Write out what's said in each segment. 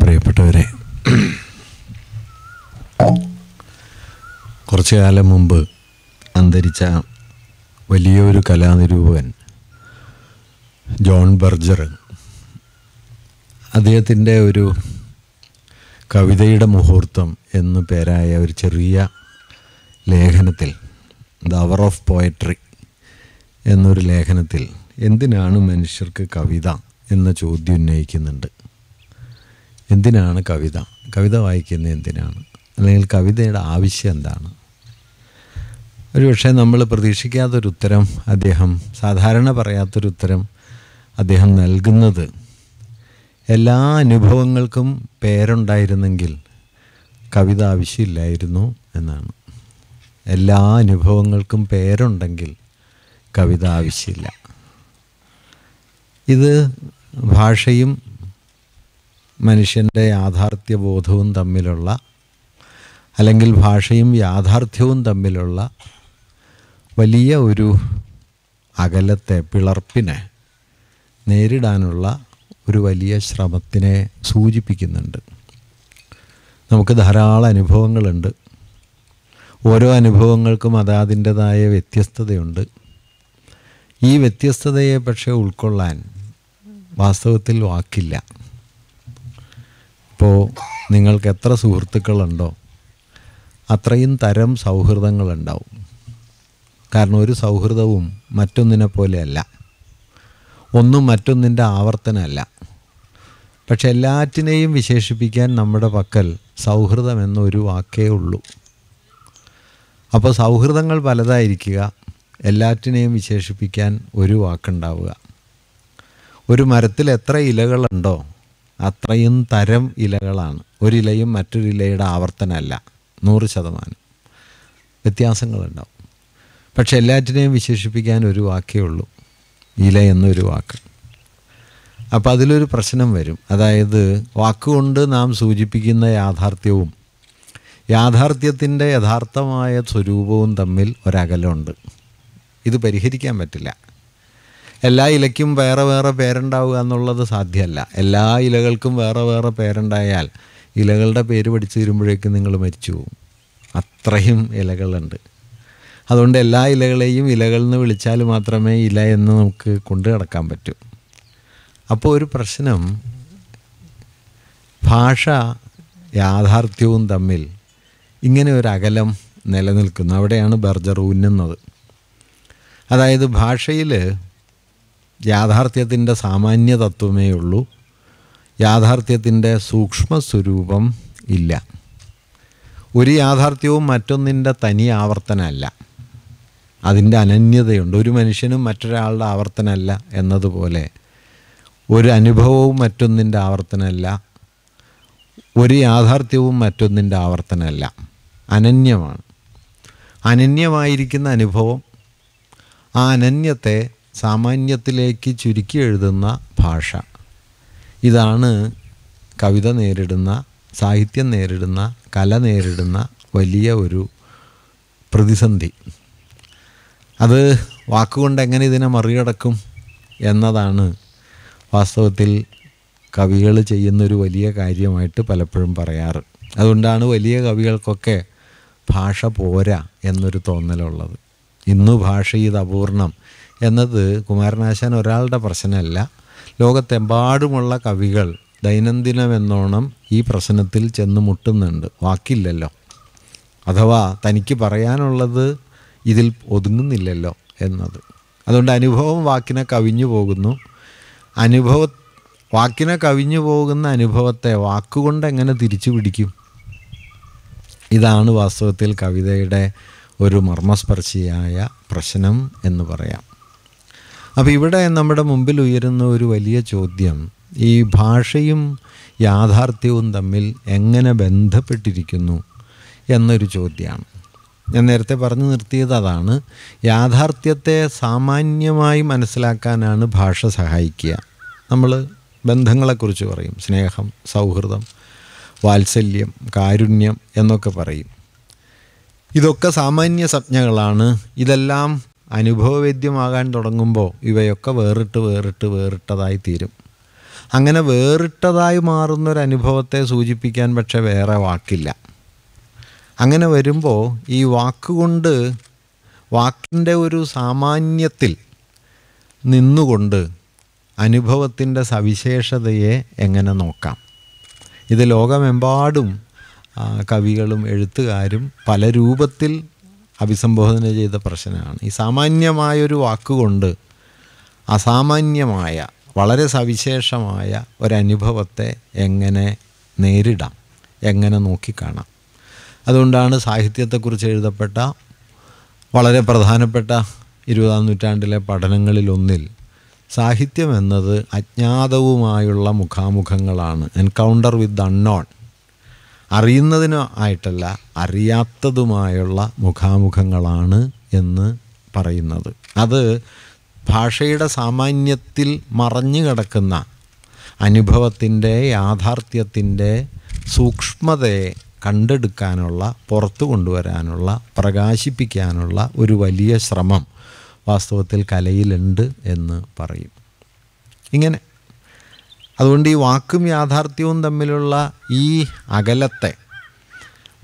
പ്രിയപ്പെട്ടവരെ കുറച്ചു കാലം മുമ്പ് അന്തരിച്ച വലിയൊരു കലാനിരൂപകൻ ജോൺ ബർജർ അദ്ദേഹത്തിൻ്റെ ഒരു കവിതയുടെ മുഹൂർത്തം എന്നു പേരായ ഒരു ചെറിയ ലേഖനത്തിൽ ദ അവർ ഓഫ് പോയട്രി എന്നൊരു ലേഖനത്തിൽ എന്തിനാണ് മനുഷ്യർക്ക് കവിത എന്ന ചോദ്യം ഉന്നയിക്കുന്നുണ്ട് എന്തിനാണ് കവിത കവിത വായിക്കുന്നത് എന്തിനാണ് അല്ലെങ്കിൽ കവിതയുടെ ആവശ്യം എന്താണ് ഒരുപക്ഷെ നമ്മൾ പ്രതീക്ഷിക്കാത്തൊരു ഉത്തരം അദ്ദേഹം സാധാരണ പറയാത്തൊരു ഉത്തരം അദ്ദേഹം നൽകുന്നത് എല്ലാ അനുഭവങ്ങൾക്കും പേരുണ്ടായിരുന്നെങ്കിൽ കവിത ആവശ്യമില്ലായിരുന്നു എന്നാണ് എല്ലാ അനുഭവങ്ങൾക്കും പേരുണ്ടെങ്കിൽ കവിത ആവശ്യമില്ല ഇത് ഭാഷയും മനുഷ്യൻ്റെ യാഥാർത്ഥ്യബോധവും തമ്മിലുള്ള അല്ലെങ്കിൽ ഭാഷയും യാഥാർത്ഥ്യവും തമ്മിലുള്ള വലിയ ഒരു അകലത്തെ പിളർപ്പിനെ നേരിടാനുള്ള ഒരു വലിയ ശ്രമത്തിനെ സൂചിപ്പിക്കുന്നുണ്ട് നമുക്ക് ധാരാളം അനുഭവങ്ങളുണ്ട് ഓരോ അനുഭവങ്ങൾക്കും അതാതിൻ്റെതായ വ്യത്യസ്തതയുണ്ട് ഈ വ്യത്യസ്തതയെ പക്ഷേ ഉൾക്കൊള്ളാൻ വാസ്തവത്തിൽ വാക്കില്ല ഇപ്പോൾ നിങ്ങൾക്ക് എത്ര സുഹൃത്തുക്കളുണ്ടോ അത്രയും തരം സൗഹൃദങ്ങളുണ്ടാവും കാരണം ഒരു സൗഹൃദവും മറ്റൊന്നിനെ പോലെയല്ല ഒന്നും മറ്റൊന്നിൻ്റെ ആവർത്തനമല്ല പക്ഷെ എല്ലാറ്റിനെയും വിശേഷിപ്പിക്കാൻ നമ്മുടെ പക്കൽ സൗഹൃദം എന്നൊരു വാക്കേ ഉള്ളൂ അപ്പോൾ സൗഹൃദങ്ങൾ പലതായിരിക്കുക എല്ലാറ്റിനെയും വിശേഷിപ്പിക്കാൻ ഒരു വാക്കുണ്ടാവുക ഒരു മരത്തിൽ എത്ര ഇലകളുണ്ടോ അത്രയും തരം ഇലകളാണ് ഒരിലയും ഇലയുടെ ആവർത്തനമല്ല നൂറ് ശതമാനം വ്യത്യാസങ്ങളുണ്ടാവും പക്ഷെ എല്ലാറ്റിനെയും വിശേഷിപ്പിക്കാൻ ഒരു വാക്കേ ഉള്ളൂ ഇല എന്നൊരു വാക്ക് അപ്പോൾ അതിലൊരു പ്രശ്നം വരും അതായത് വാക്കുകൊണ്ട് നാം സൂചിപ്പിക്കുന്ന യാഥാർത്ഥ്യവും യാഥാർത്ഥ്യത്തിൻ്റെ യഥാർത്ഥമായ സ്വരൂപവും തമ്മിൽ ഒരകലമുണ്ട് ഇത് പരിഹരിക്കാൻ പറ്റില്ല എല്ലാ ഇലയ്ക്കും വേറെ വേറെ പേരുണ്ടാവുക എന്നുള്ളത് സാധ്യമല്ല എല്ലാ ഇലകൾക്കും വേറെ വേറെ പേരുണ്ടായാൽ ഇലകളുടെ പേര് പഠിച്ചു തരുമ്പോഴേക്കും നിങ്ങൾ മരിച്ചു പോകും അത്രയും ഇലകളുണ്ട് അതുകൊണ്ട് എല്ലാ ഇലകളെയും ഇലകൾ എന്ന് വിളിച്ചാൽ മാത്രമേ ഇല എന്ന് നമുക്ക് കൊണ്ടു കിടക്കാൻ പറ്റൂ അപ്പോൾ ഒരു പ്രശ്നം ഭാഷ യാഥാർത്ഥ്യവും തമ്മിൽ ഇങ്ങനെ ഒരു അകലം നിലനിൽക്കുന്നു അവിടെയാണ് ബർജർ ഉന്നുന്നത് അതായത് ഭാഷയിൽ യാഥാർത്ഥ്യത്തിൻ്റെ സാമാന്യ തത്വമേ ഉള്ളൂ യാഥാർത്ഥ്യത്തിൻ്റെ സൂക്ഷ്മ സ്വരൂപം ഇല്ല ഒരു യാഥാർത്ഥ്യവും മറ്റൊന്നിൻ്റെ തനി ആവർത്തനമല്ല അതിൻ്റെ അനന്യതയുണ്ട് ഒരു മനുഷ്യനും മറ്റൊരാളുടെ ആവർത്തനമല്ല എന്നതുപോലെ ഒരു അനുഭവവും മറ്റൊന്നിൻ്റെ ആവർത്തനമല്ല ഒരു യാഥാർത്ഥ്യവും മറ്റൊന്നിൻ്റെ ആവർത്തനമല്ല അനന്യമാണ് അനന്യമായിരിക്കുന്ന അനുഭവം ആ അനന്യത്തെ സാമാന്യത്തിലേക്ക് ചുരുക്കി എഴുതുന്ന ഭാഷ ഇതാണ് കവിത നേരിടുന്ന സാഹിത്യം നേരിടുന്ന കല നേരിടുന്ന വലിയ ഒരു പ്രതിസന്ധി അത് വാക്കുകൊണ്ട് എങ്ങനെ ഇതിനെ മറികടക്കും എന്നതാണ് വാസ്തവത്തിൽ കവികൾ ചെയ്യുന്നൊരു വലിയ കാര്യമായിട്ട് പലപ്പോഴും പറയാറ് അതുകൊണ്ടാണ് വലിയ കവികൾക്കൊക്കെ ഭാഷ പോരാ എന്നൊരു തോന്നലുള്ളത് ഇന്നു ഭാഷ ഇത് അപൂർണം എന്നത് കുമാരനാശാൻ ഒരാളുടെ പ്രശ്നമല്ല ലോകത്തെമ്പാടുമുള്ള കവികൾ ദൈനംദിനമെന്നോണം ഈ പ്രശ്നത്തിൽ ചെന്ന് മുട്ടുന്നുണ്ട് വാക്കില്ലല്ലോ അഥവാ തനിക്ക് പറയാനുള്ളത് ഇതിൽ ഒതുങ്ങുന്നില്ലല്ലോ എന്നത് അതുകൊണ്ട് അനുഭവം വാക്കിനെ കവിഞ്ഞു പോകുന്നു അനുഭവ വാക്കിനെ കവിഞ്ഞു പോകുന്ന അനുഭവത്തെ വാക്കുകൊണ്ട് എങ്ങനെ തിരിച്ചു പിടിക്കും ഇതാണ് വാസ്തവത്തിൽ കവിതയുടെ ഒരു മർമ്മസ്പർശിയായ പ്രശ്നം എന്ന് പറയാം അപ്പോൾ ഇവിടെ നമ്മുടെ മുമ്പിൽ ഉയരുന്ന ഒരു വലിയ ചോദ്യം ഈ ഭാഷയും യാഥാർത്ഥ്യവും തമ്മിൽ എങ്ങനെ ബന്ധപ്പെട്ടിരിക്കുന്നു എന്നൊരു ചോദ്യമാണ് ഞാൻ നേരത്തെ പറഞ്ഞു നിർത്തിയത് അതാണ് യാഥാർത്ഥ്യത്തെ സാമാന്യമായി മനസ്സിലാക്കാനാണ് ഭാഷ സഹായിക്കുക നമ്മൾ ബന്ധങ്ങളെക്കുറിച്ച് പറയും സ്നേഹം സൗഹൃദം വാത്സല്യം കാരുണ്യം എന്നൊക്കെ പറയും ഇതൊക്കെ സാമാന്യ സംജ്ഞകളാണ് ഇതെല്ലാം അനുഭവവേദ്യമാകാൻ തുടങ്ങുമ്പോൾ ഇവയൊക്കെ വേറിട്ട് വേറിട്ട് വേറിട്ടതായി തീരും അങ്ങനെ വേറിട്ടതായി മാറുന്നൊരനുഭവത്തെ സൂചിപ്പിക്കാൻ പക്ഷെ വേറെ വാക്കില്ല അങ്ങനെ വരുമ്പോൾ ഈ വാക്കുകൊണ്ട് വാക്കിൻ്റെ ഒരു സാമാന്യത്തിൽ നിന്നുകൊണ്ട് അനുഭവത്തിൻ്റെ സവിശേഷതയെ എങ്ങനെ നോക്കാം ഇത് ലോകമെമ്പാടും കവികളും എഴുത്തുകാരും പല രൂപത്തിൽ അഭിസംബോധന ചെയ്ത പ്രശ്നമാണ് ഈ സാമാന്യമായൊരു വാക്കുകൊണ്ട് അസാമാന്യമായ വളരെ സവിശേഷമായ ഒരനുഭവത്തെ എങ്ങനെ നേരിടാം എങ്ങനെ നോക്കിക്കാണാം അതുകൊണ്ടാണ് സാഹിത്യത്തെക്കുറിച്ച് എഴുതപ്പെട്ട വളരെ പ്രധാനപ്പെട്ട ഇരുപതാം നൂറ്റാണ്ടിലെ പഠനങ്ങളിലൊന്നിൽ സാഹിത്യം എന്നത് അജ്ഞാതവുമായുള്ള മുഖാമുഖങ്ങളാണ് എൻകൗണ്ടർ വിത്ത് അൺനോൺ അറിയുന്നതിനോ ആയിട്ടല്ല അറിയാത്തതുമായുള്ള മുഖാമുഖങ്ങളാണ് എന്ന് പറയുന്നത് അത് ഭാഷയുടെ സാമാന്യത്തിൽ മറഞ്ഞു കിടക്കുന്ന അനുഭവത്തിൻ്റെ യാഥാർത്ഥ്യത്തിൻ്റെ സൂക്ഷ്മതയെ കണ്ടെടുക്കാനുള്ള പുറത്തു കൊണ്ടുവരാനുള്ള പ്രകാശിപ്പിക്കാനുള്ള ഒരു വലിയ ശ്രമം വാസ്തവത്തിൽ കലയിലുണ്ട് എന്ന് പറയും ഇങ്ങനെ അതുകൊണ്ട് ഈ വാക്കും യാഥാർത്ഥ്യവും തമ്മിലുള്ള ഈ അകലത്തെ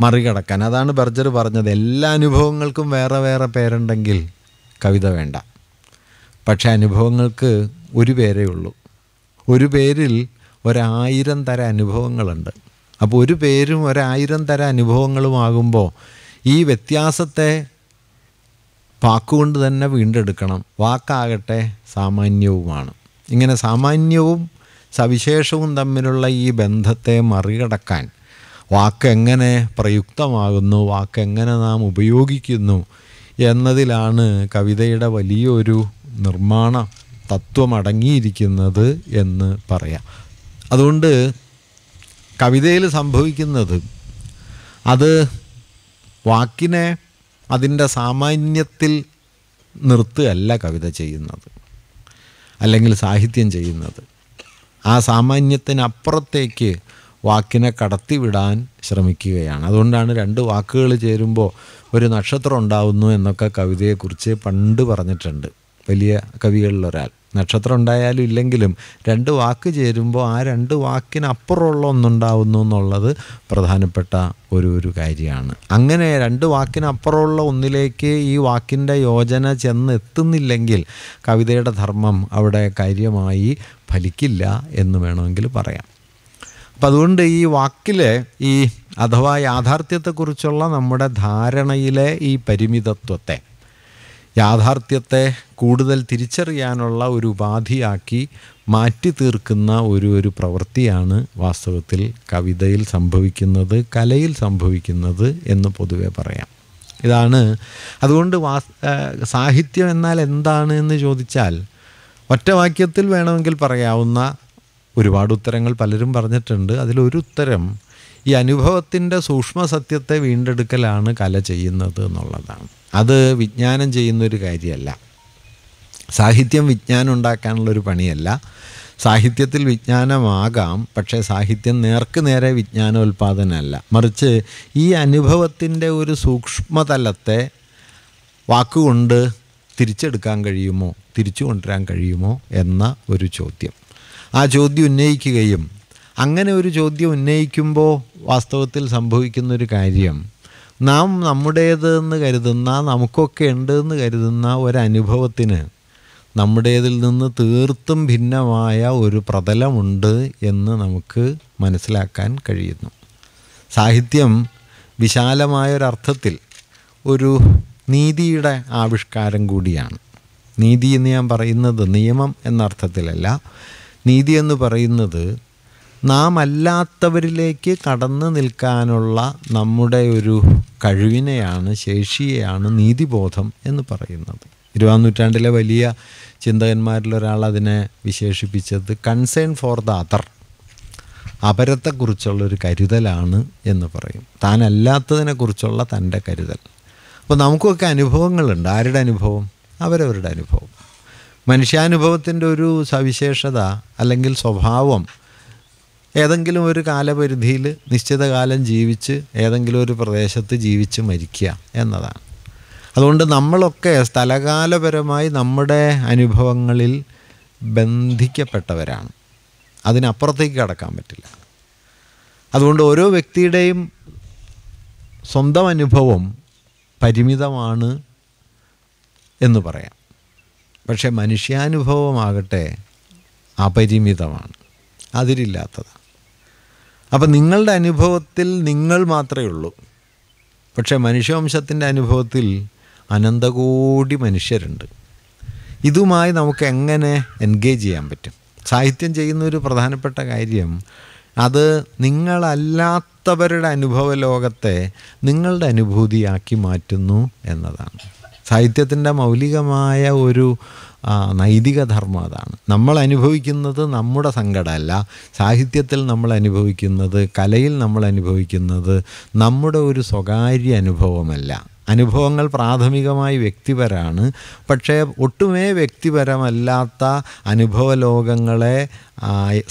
മറികടക്കാൻ അതാണ് ബർജർ പറഞ്ഞത് എല്ലാ അനുഭവങ്ങൾക്കും വേറെ വേറെ പേരുണ്ടെങ്കിൽ കവിത വേണ്ട പക്ഷേ അനുഭവങ്ങൾക്ക് ഒരു പേരേ ഉള്ളൂ ഒരു പേരിൽ ഒരായിരം തര അനുഭവങ്ങളുണ്ട് അപ്പോൾ ഒരു പേരും ഒരായിരം തര അനുഭവങ്ങളുമാകുമ്പോൾ ഈ വ്യത്യാസത്തെ വാക്കുകൊണ്ട് തന്നെ വീണ്ടെടുക്കണം വാക്കാകട്ടെ സാമാന്യവുമാണ് ഇങ്ങനെ സാമാന്യവും സവിശേഷവും തമ്മിലുള്ള ഈ ബന്ധത്തെ മറികടക്കാൻ വാക്കെങ്ങനെ പ്രയുക്തമാകുന്നു വാക്കെങ്ങനെ നാം ഉപയോഗിക്കുന്നു എന്നതിലാണ് കവിതയുടെ വലിയൊരു നിർമ്മാണ തത്വം അടങ്ങിയിരിക്കുന്നത് എന്ന് പറയാം അതുകൊണ്ട് കവിതയിൽ സംഭവിക്കുന്നത് അത് വാക്കിനെ അതിൻ്റെ സാമാന്യത്തിൽ നിർത്തുകയല്ല കവിത ചെയ്യുന്നത് അല്ലെങ്കിൽ സാഹിത്യം ചെയ്യുന്നത് ആ സാമാന്യത്തിനപ്പുറത്തേക്ക് വാക്കിനെ കടത്തിവിടാൻ ശ്രമിക്കുകയാണ് അതുകൊണ്ടാണ് രണ്ട് വാക്കുകൾ ചേരുമ്പോൾ ഒരു നക്ഷത്രം ഉണ്ടാവുന്നു എന്നൊക്കെ കവിതയെക്കുറിച്ച് പണ്ട് പറഞ്ഞിട്ടുണ്ട് വലിയ കവികളിലൊരാൾ നക്ഷത്രം ഉണ്ടായാലും ഇല്ലെങ്കിലും രണ്ട് വാക്ക് ചേരുമ്പോൾ ആ രണ്ട് വാക്കിനപ്പുറമുള്ള ഒന്നുണ്ടാവുന്നു എന്നുള്ളത് പ്രധാനപ്പെട്ട ഒരു ഒരു കാര്യമാണ് അങ്ങനെ രണ്ട് വാക്കിനപ്പുറമുള്ള ഒന്നിലേക്ക് ഈ വാക്കിൻ്റെ യോജന ചെന്നെത്തുന്നില്ലെങ്കിൽ കവിതയുടെ ധർമ്മം അവിടെ കാര്യമായി ഫലിക്കില്ല എന്ന് വേണമെങ്കിൽ പറയാം അപ്പം അതുകൊണ്ട് ഈ വാക്കിലെ ഈ അഥവാ യാഥാർത്ഥ്യത്തെക്കുറിച്ചുള്ള നമ്മുടെ ധാരണയിലെ ഈ പരിമിതത്വത്തെ യാഥാർത്ഥ്യത്തെ കൂടുതൽ തിരിച്ചറിയാനുള്ള ഒരു ഉപാധിയാക്കി മാറ്റി തീർക്കുന്ന ഒരു ഒരു പ്രവൃത്തിയാണ് വാസ്തവത്തിൽ കവിതയിൽ സംഭവിക്കുന്നത് കലയിൽ സംഭവിക്കുന്നത് എന്ന് പൊതുവെ പറയാം ഇതാണ് അതുകൊണ്ട് സാഹിത്യം എന്നാൽ എന്താണ് എന്ന് ചോദിച്ചാൽ ഒറ്റ വാക്യത്തിൽ വേണമെങ്കിൽ പറയാവുന്ന ഒരുപാട് ഉത്തരങ്ങൾ പലരും പറഞ്ഞിട്ടുണ്ട് അതിലൊരുത്തരം ഉത്തരം ഈ അനുഭവത്തിൻ്റെ സൂക്ഷ്മ സത്യത്തെ വീണ്ടെടുക്കലാണ് കല ചെയ്യുന്നത് എന്നുള്ളതാണ് അത് വിജ്ഞാനം ചെയ്യുന്നൊരു കാര്യമല്ല സാഹിത്യം വിജ്ഞാനം ഉണ്ടാക്കാനുള്ളൊരു പണിയല്ല സാഹിത്യത്തിൽ വിജ്ഞാനമാകാം പക്ഷേ സാഹിത്യം നേർക്ക് നേരെ വിജ്ഞാനോൽപാദനമല്ല മറിച്ച് ഈ അനുഭവത്തിൻ്റെ ഒരു സൂക്ഷ്മതലത്തെ വാക്കുകൊണ്ട് തിരിച്ചെടുക്കാൻ കഴിയുമോ തിരിച്ചു കൊണ്ടുവരാൻ കഴിയുമോ എന്ന ഒരു ചോദ്യം ആ ചോദ്യം ഉന്നയിക്കുകയും അങ്ങനെ ഒരു ചോദ്യം ഉന്നയിക്കുമ്പോൾ വാസ്തവത്തിൽ സംഭവിക്കുന്നൊരു കാര്യം നാം എന്ന് കരുതുന്ന നമുക്കൊക്കെ ഉണ്ട് എന്ന് കരുതുന്ന ഒരനുഭവത്തിന് നമ്മുടേതിൽ നിന്ന് തീർത്തും ഭിന്നമായ ഒരു പ്രതലമുണ്ട് എന്ന് നമുക്ക് മനസ്സിലാക്കാൻ കഴിയുന്നു സാഹിത്യം വിശാലമായൊരർത്ഥത്തിൽ ഒരു നീതിയുടെ ആവിഷ്കാരം കൂടിയാണ് നീതി എന്ന് ഞാൻ പറയുന്നത് നിയമം എന്ന അർത്ഥത്തിലല്ല നീതി എന്ന് പറയുന്നത് നാം അല്ലാത്തവരിലേക്ക് കടന്നു നിൽക്കാനുള്ള നമ്മുടെ ഒരു കഴിവിനെയാണ് ശേഷിയെയാണ് നീതിബോധം എന്ന് പറയുന്നത് ഇരുപതാം നൂറ്റാണ്ടിലെ വലിയ ചിന്തകന്മാരിലൊരാൾ അതിനെ വിശേഷിപ്പിച്ചത് കൺസേൺ ഫോർ ദ അതർ അപരത്തെക്കുറിച്ചുള്ളൊരു കരുതലാണ് എന്ന് പറയും താനല്ലാത്തതിനെക്കുറിച്ചുള്ള തൻ്റെ കരുതൽ അപ്പോൾ നമുക്കൊക്കെ അനുഭവങ്ങളുണ്ട് ആരുടെ അനുഭവം അവരവരുടെ അനുഭവം മനുഷ്യാനുഭവത്തിൻ്റെ ഒരു സവിശേഷത അല്ലെങ്കിൽ സ്വഭാവം ഏതെങ്കിലും ഒരു കാലപരിധിയിൽ നിശ്ചിത കാലം ജീവിച്ച് ഏതെങ്കിലും ഒരു പ്രദേശത്ത് ജീവിച്ച് മരിക്കുക എന്നതാണ് അതുകൊണ്ട് നമ്മളൊക്കെ സ്ഥലകാലപരമായി നമ്മുടെ അനുഭവങ്ങളിൽ ബന്ധിക്കപ്പെട്ടവരാണ് അതിനപ്പുറത്തേക്ക് കടക്കാൻ പറ്റില്ല അതുകൊണ്ട് ഓരോ വ്യക്തിയുടെയും സ്വന്തം അനുഭവം പരിമിതമാണ് എന്ന് പറയാം പക്ഷേ മനുഷ്യാനുഭവമാകട്ടെ അപരിമിതമാണ് അതിരില്ലാത്തത് അപ്പം നിങ്ങളുടെ അനുഭവത്തിൽ നിങ്ങൾ മാത്രമേ ഉള്ളൂ പക്ഷേ മനുഷ്യവംശത്തിൻ്റെ അനുഭവത്തിൽ അനന്തകോടി മനുഷ്യരുണ്ട് ഇതുമായി നമുക്ക് എങ്ങനെ എൻഗേജ് ചെയ്യാൻ പറ്റും സാഹിത്യം ചെയ്യുന്ന ഒരു പ്രധാനപ്പെട്ട കാര്യം അത് നിങ്ങളല്ലാത്തവരുടെ അനുഭവ ലോകത്തെ നിങ്ങളുടെ അനുഭൂതിയാക്കി മാറ്റുന്നു എന്നതാണ് സാഹിത്യത്തിൻ്റെ മൗലികമായ ഒരു നൈതിക ധർമ്മം അതാണ് നമ്മൾ അനുഭവിക്കുന്നത് നമ്മുടെ സങ്കടമല്ല സാഹിത്യത്തിൽ നമ്മൾ അനുഭവിക്കുന്നത് കലയിൽ നമ്മൾ അനുഭവിക്കുന്നത് നമ്മുടെ ഒരു സ്വകാര്യ അനുഭവമല്ല അനുഭവങ്ങൾ പ്രാഥമികമായി വ്യക്തിപരമാണ് പക്ഷേ ഒട്ടുമേ വ്യക്തിപരമല്ലാത്ത അനുഭവലോകങ്ങളെ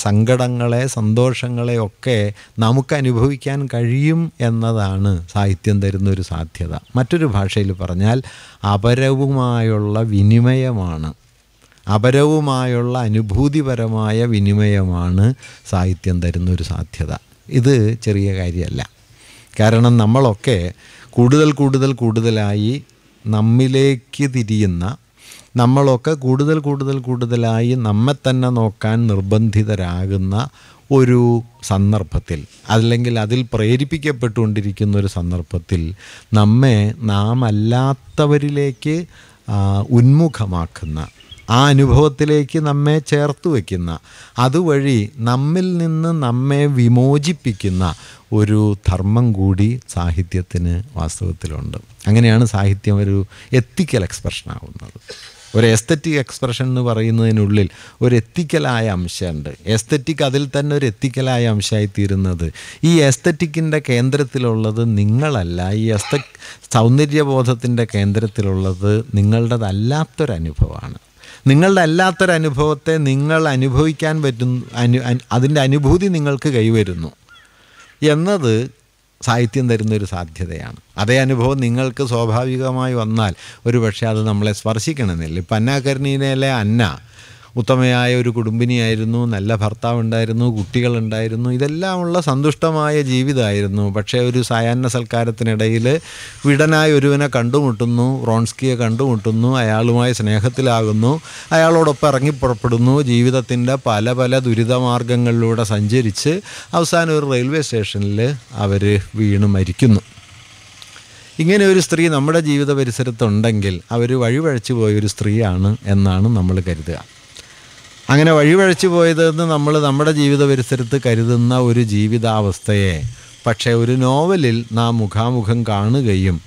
സങ്കടങ്ങളെ സന്തോഷങ്ങളെ ഒക്കെ നമുക്ക് അനുഭവിക്കാൻ കഴിയും എന്നതാണ് സാഹിത്യം ഒരു സാധ്യത മറ്റൊരു ഭാഷയിൽ പറഞ്ഞാൽ അപരവുമായുള്ള വിനിമയമാണ് അപരവുമായുള്ള അനുഭൂതിപരമായ വിനിമയമാണ് സാഹിത്യം തരുന്നൊരു സാധ്യത ഇത് ചെറിയ കാര്യമല്ല കാരണം നമ്മളൊക്കെ കൂടുതൽ കൂടുതൽ കൂടുതലായി നമ്മിലേക്ക് തിരിയുന്ന നമ്മളൊക്കെ കൂടുതൽ കൂടുതൽ കൂടുതലായി നമ്മെ തന്നെ നോക്കാൻ നിർബന്ധിതരാകുന്ന ഒരു സന്ദർഭത്തിൽ അല്ലെങ്കിൽ അതിൽ പ്രേരിപ്പിക്കപ്പെട്ടുകൊണ്ടിരിക്കുന്ന ഒരു സന്ദർഭത്തിൽ നമ്മെ നാം അല്ലാത്തവരിലേക്ക് ഉന്മുഖമാക്കുന്ന ആ അനുഭവത്തിലേക്ക് നമ്മെ ചേർത്ത് വയ്ക്കുന്ന അതുവഴി നമ്മിൽ നിന്ന് നമ്മെ വിമോചിപ്പിക്കുന്ന ഒരു ധർമ്മം കൂടി സാഹിത്യത്തിന് വാസ്തവത്തിലുണ്ട് അങ്ങനെയാണ് സാഹിത്യം ഒരു എത്തിക്കൽ എക്സ്പ്രഷൻ ആവുന്നത് ഒരു എസ്തറ്റിക് എക്സ്പ്രഷൻ എന്ന് പറയുന്നതിനുള്ളിൽ ഒരു എത്തിക്കലായ അംശമുണ്ട് എസ്തറ്റിക് അതിൽ തന്നെ ഒരു എത്തിക്കലായ അംശമായി തീരുന്നത് ഈ എസ്തറ്റിക്കിൻ്റെ കേന്ദ്രത്തിലുള്ളത് നിങ്ങളല്ല ഈ എസ്ത സൗന്ദര്യബോധത്തിൻ്റെ കേന്ദ്രത്തിലുള്ളത് നിങ്ങളുടേതല്ലാത്തൊരനുഭവമാണ് നിങ്ങളുടെ അല്ലാത്തൊരനുഭവത്തെ നിങ്ങൾ അനുഭവിക്കാൻ പറ്റുന്നു അനു അതിൻ്റെ അനുഭൂതി നിങ്ങൾക്ക് കൈവരുന്നു എന്നത് സാഹിത്യം തരുന്നൊരു സാധ്യതയാണ് അതേ അനുഭവം നിങ്ങൾക്ക് സ്വാഭാവികമായി വന്നാൽ ഒരു പക്ഷേ അത് നമ്മളെ സ്പർശിക്കണമെന്നില്ല ഇപ്പം അന്നാകരണീനയിലെ അന്ന ഉത്തമയായ ഒരു കുടുംബിനിയായിരുന്നു നല്ല ഭർത്താവുണ്ടായിരുന്നു കുട്ടികളുണ്ടായിരുന്നു ഇതെല്ലാമുള്ള സന്തുഷ്ടമായ ജീവിതമായിരുന്നു പക്ഷേ ഒരു സായാഹ്ന സൽക്കാരത്തിനിടയിൽ വിടനായ ഒരുവനെ കണ്ടുമുട്ടുന്നു റോൺസ്കിയെ കണ്ടുമുട്ടുന്നു അയാളുമായി സ്നേഹത്തിലാകുന്നു അയാളോടൊപ്പം ഇറങ്ങി പുറപ്പെടുന്നു ജീവിതത്തിൻ്റെ പല പല ദുരിതമാർഗങ്ങളിലൂടെ സഞ്ചരിച്ച് അവസാനം ഒരു റെയിൽവേ സ്റ്റേഷനിൽ അവർ വീണ് മരിക്കുന്നു ഇങ്ങനെ ഒരു സ്ത്രീ നമ്മുടെ ജീവിത പരിസരത്തുണ്ടെങ്കിൽ അവർ വഴിവഴച്ചു പോയൊരു സ്ത്രീയാണ് എന്നാണ് നമ്മൾ കരുതുക അങ്ങനെ വഴിപഴച്ചു പോയതെന്ന് നമ്മൾ നമ്മുടെ ജീവിത പരിസരത്ത് കരുതുന്ന ഒരു ജീവിതാവസ്ഥയെ പക്ഷേ ഒരു നോവലിൽ നാം മുഖാമുഖം കാണുകയും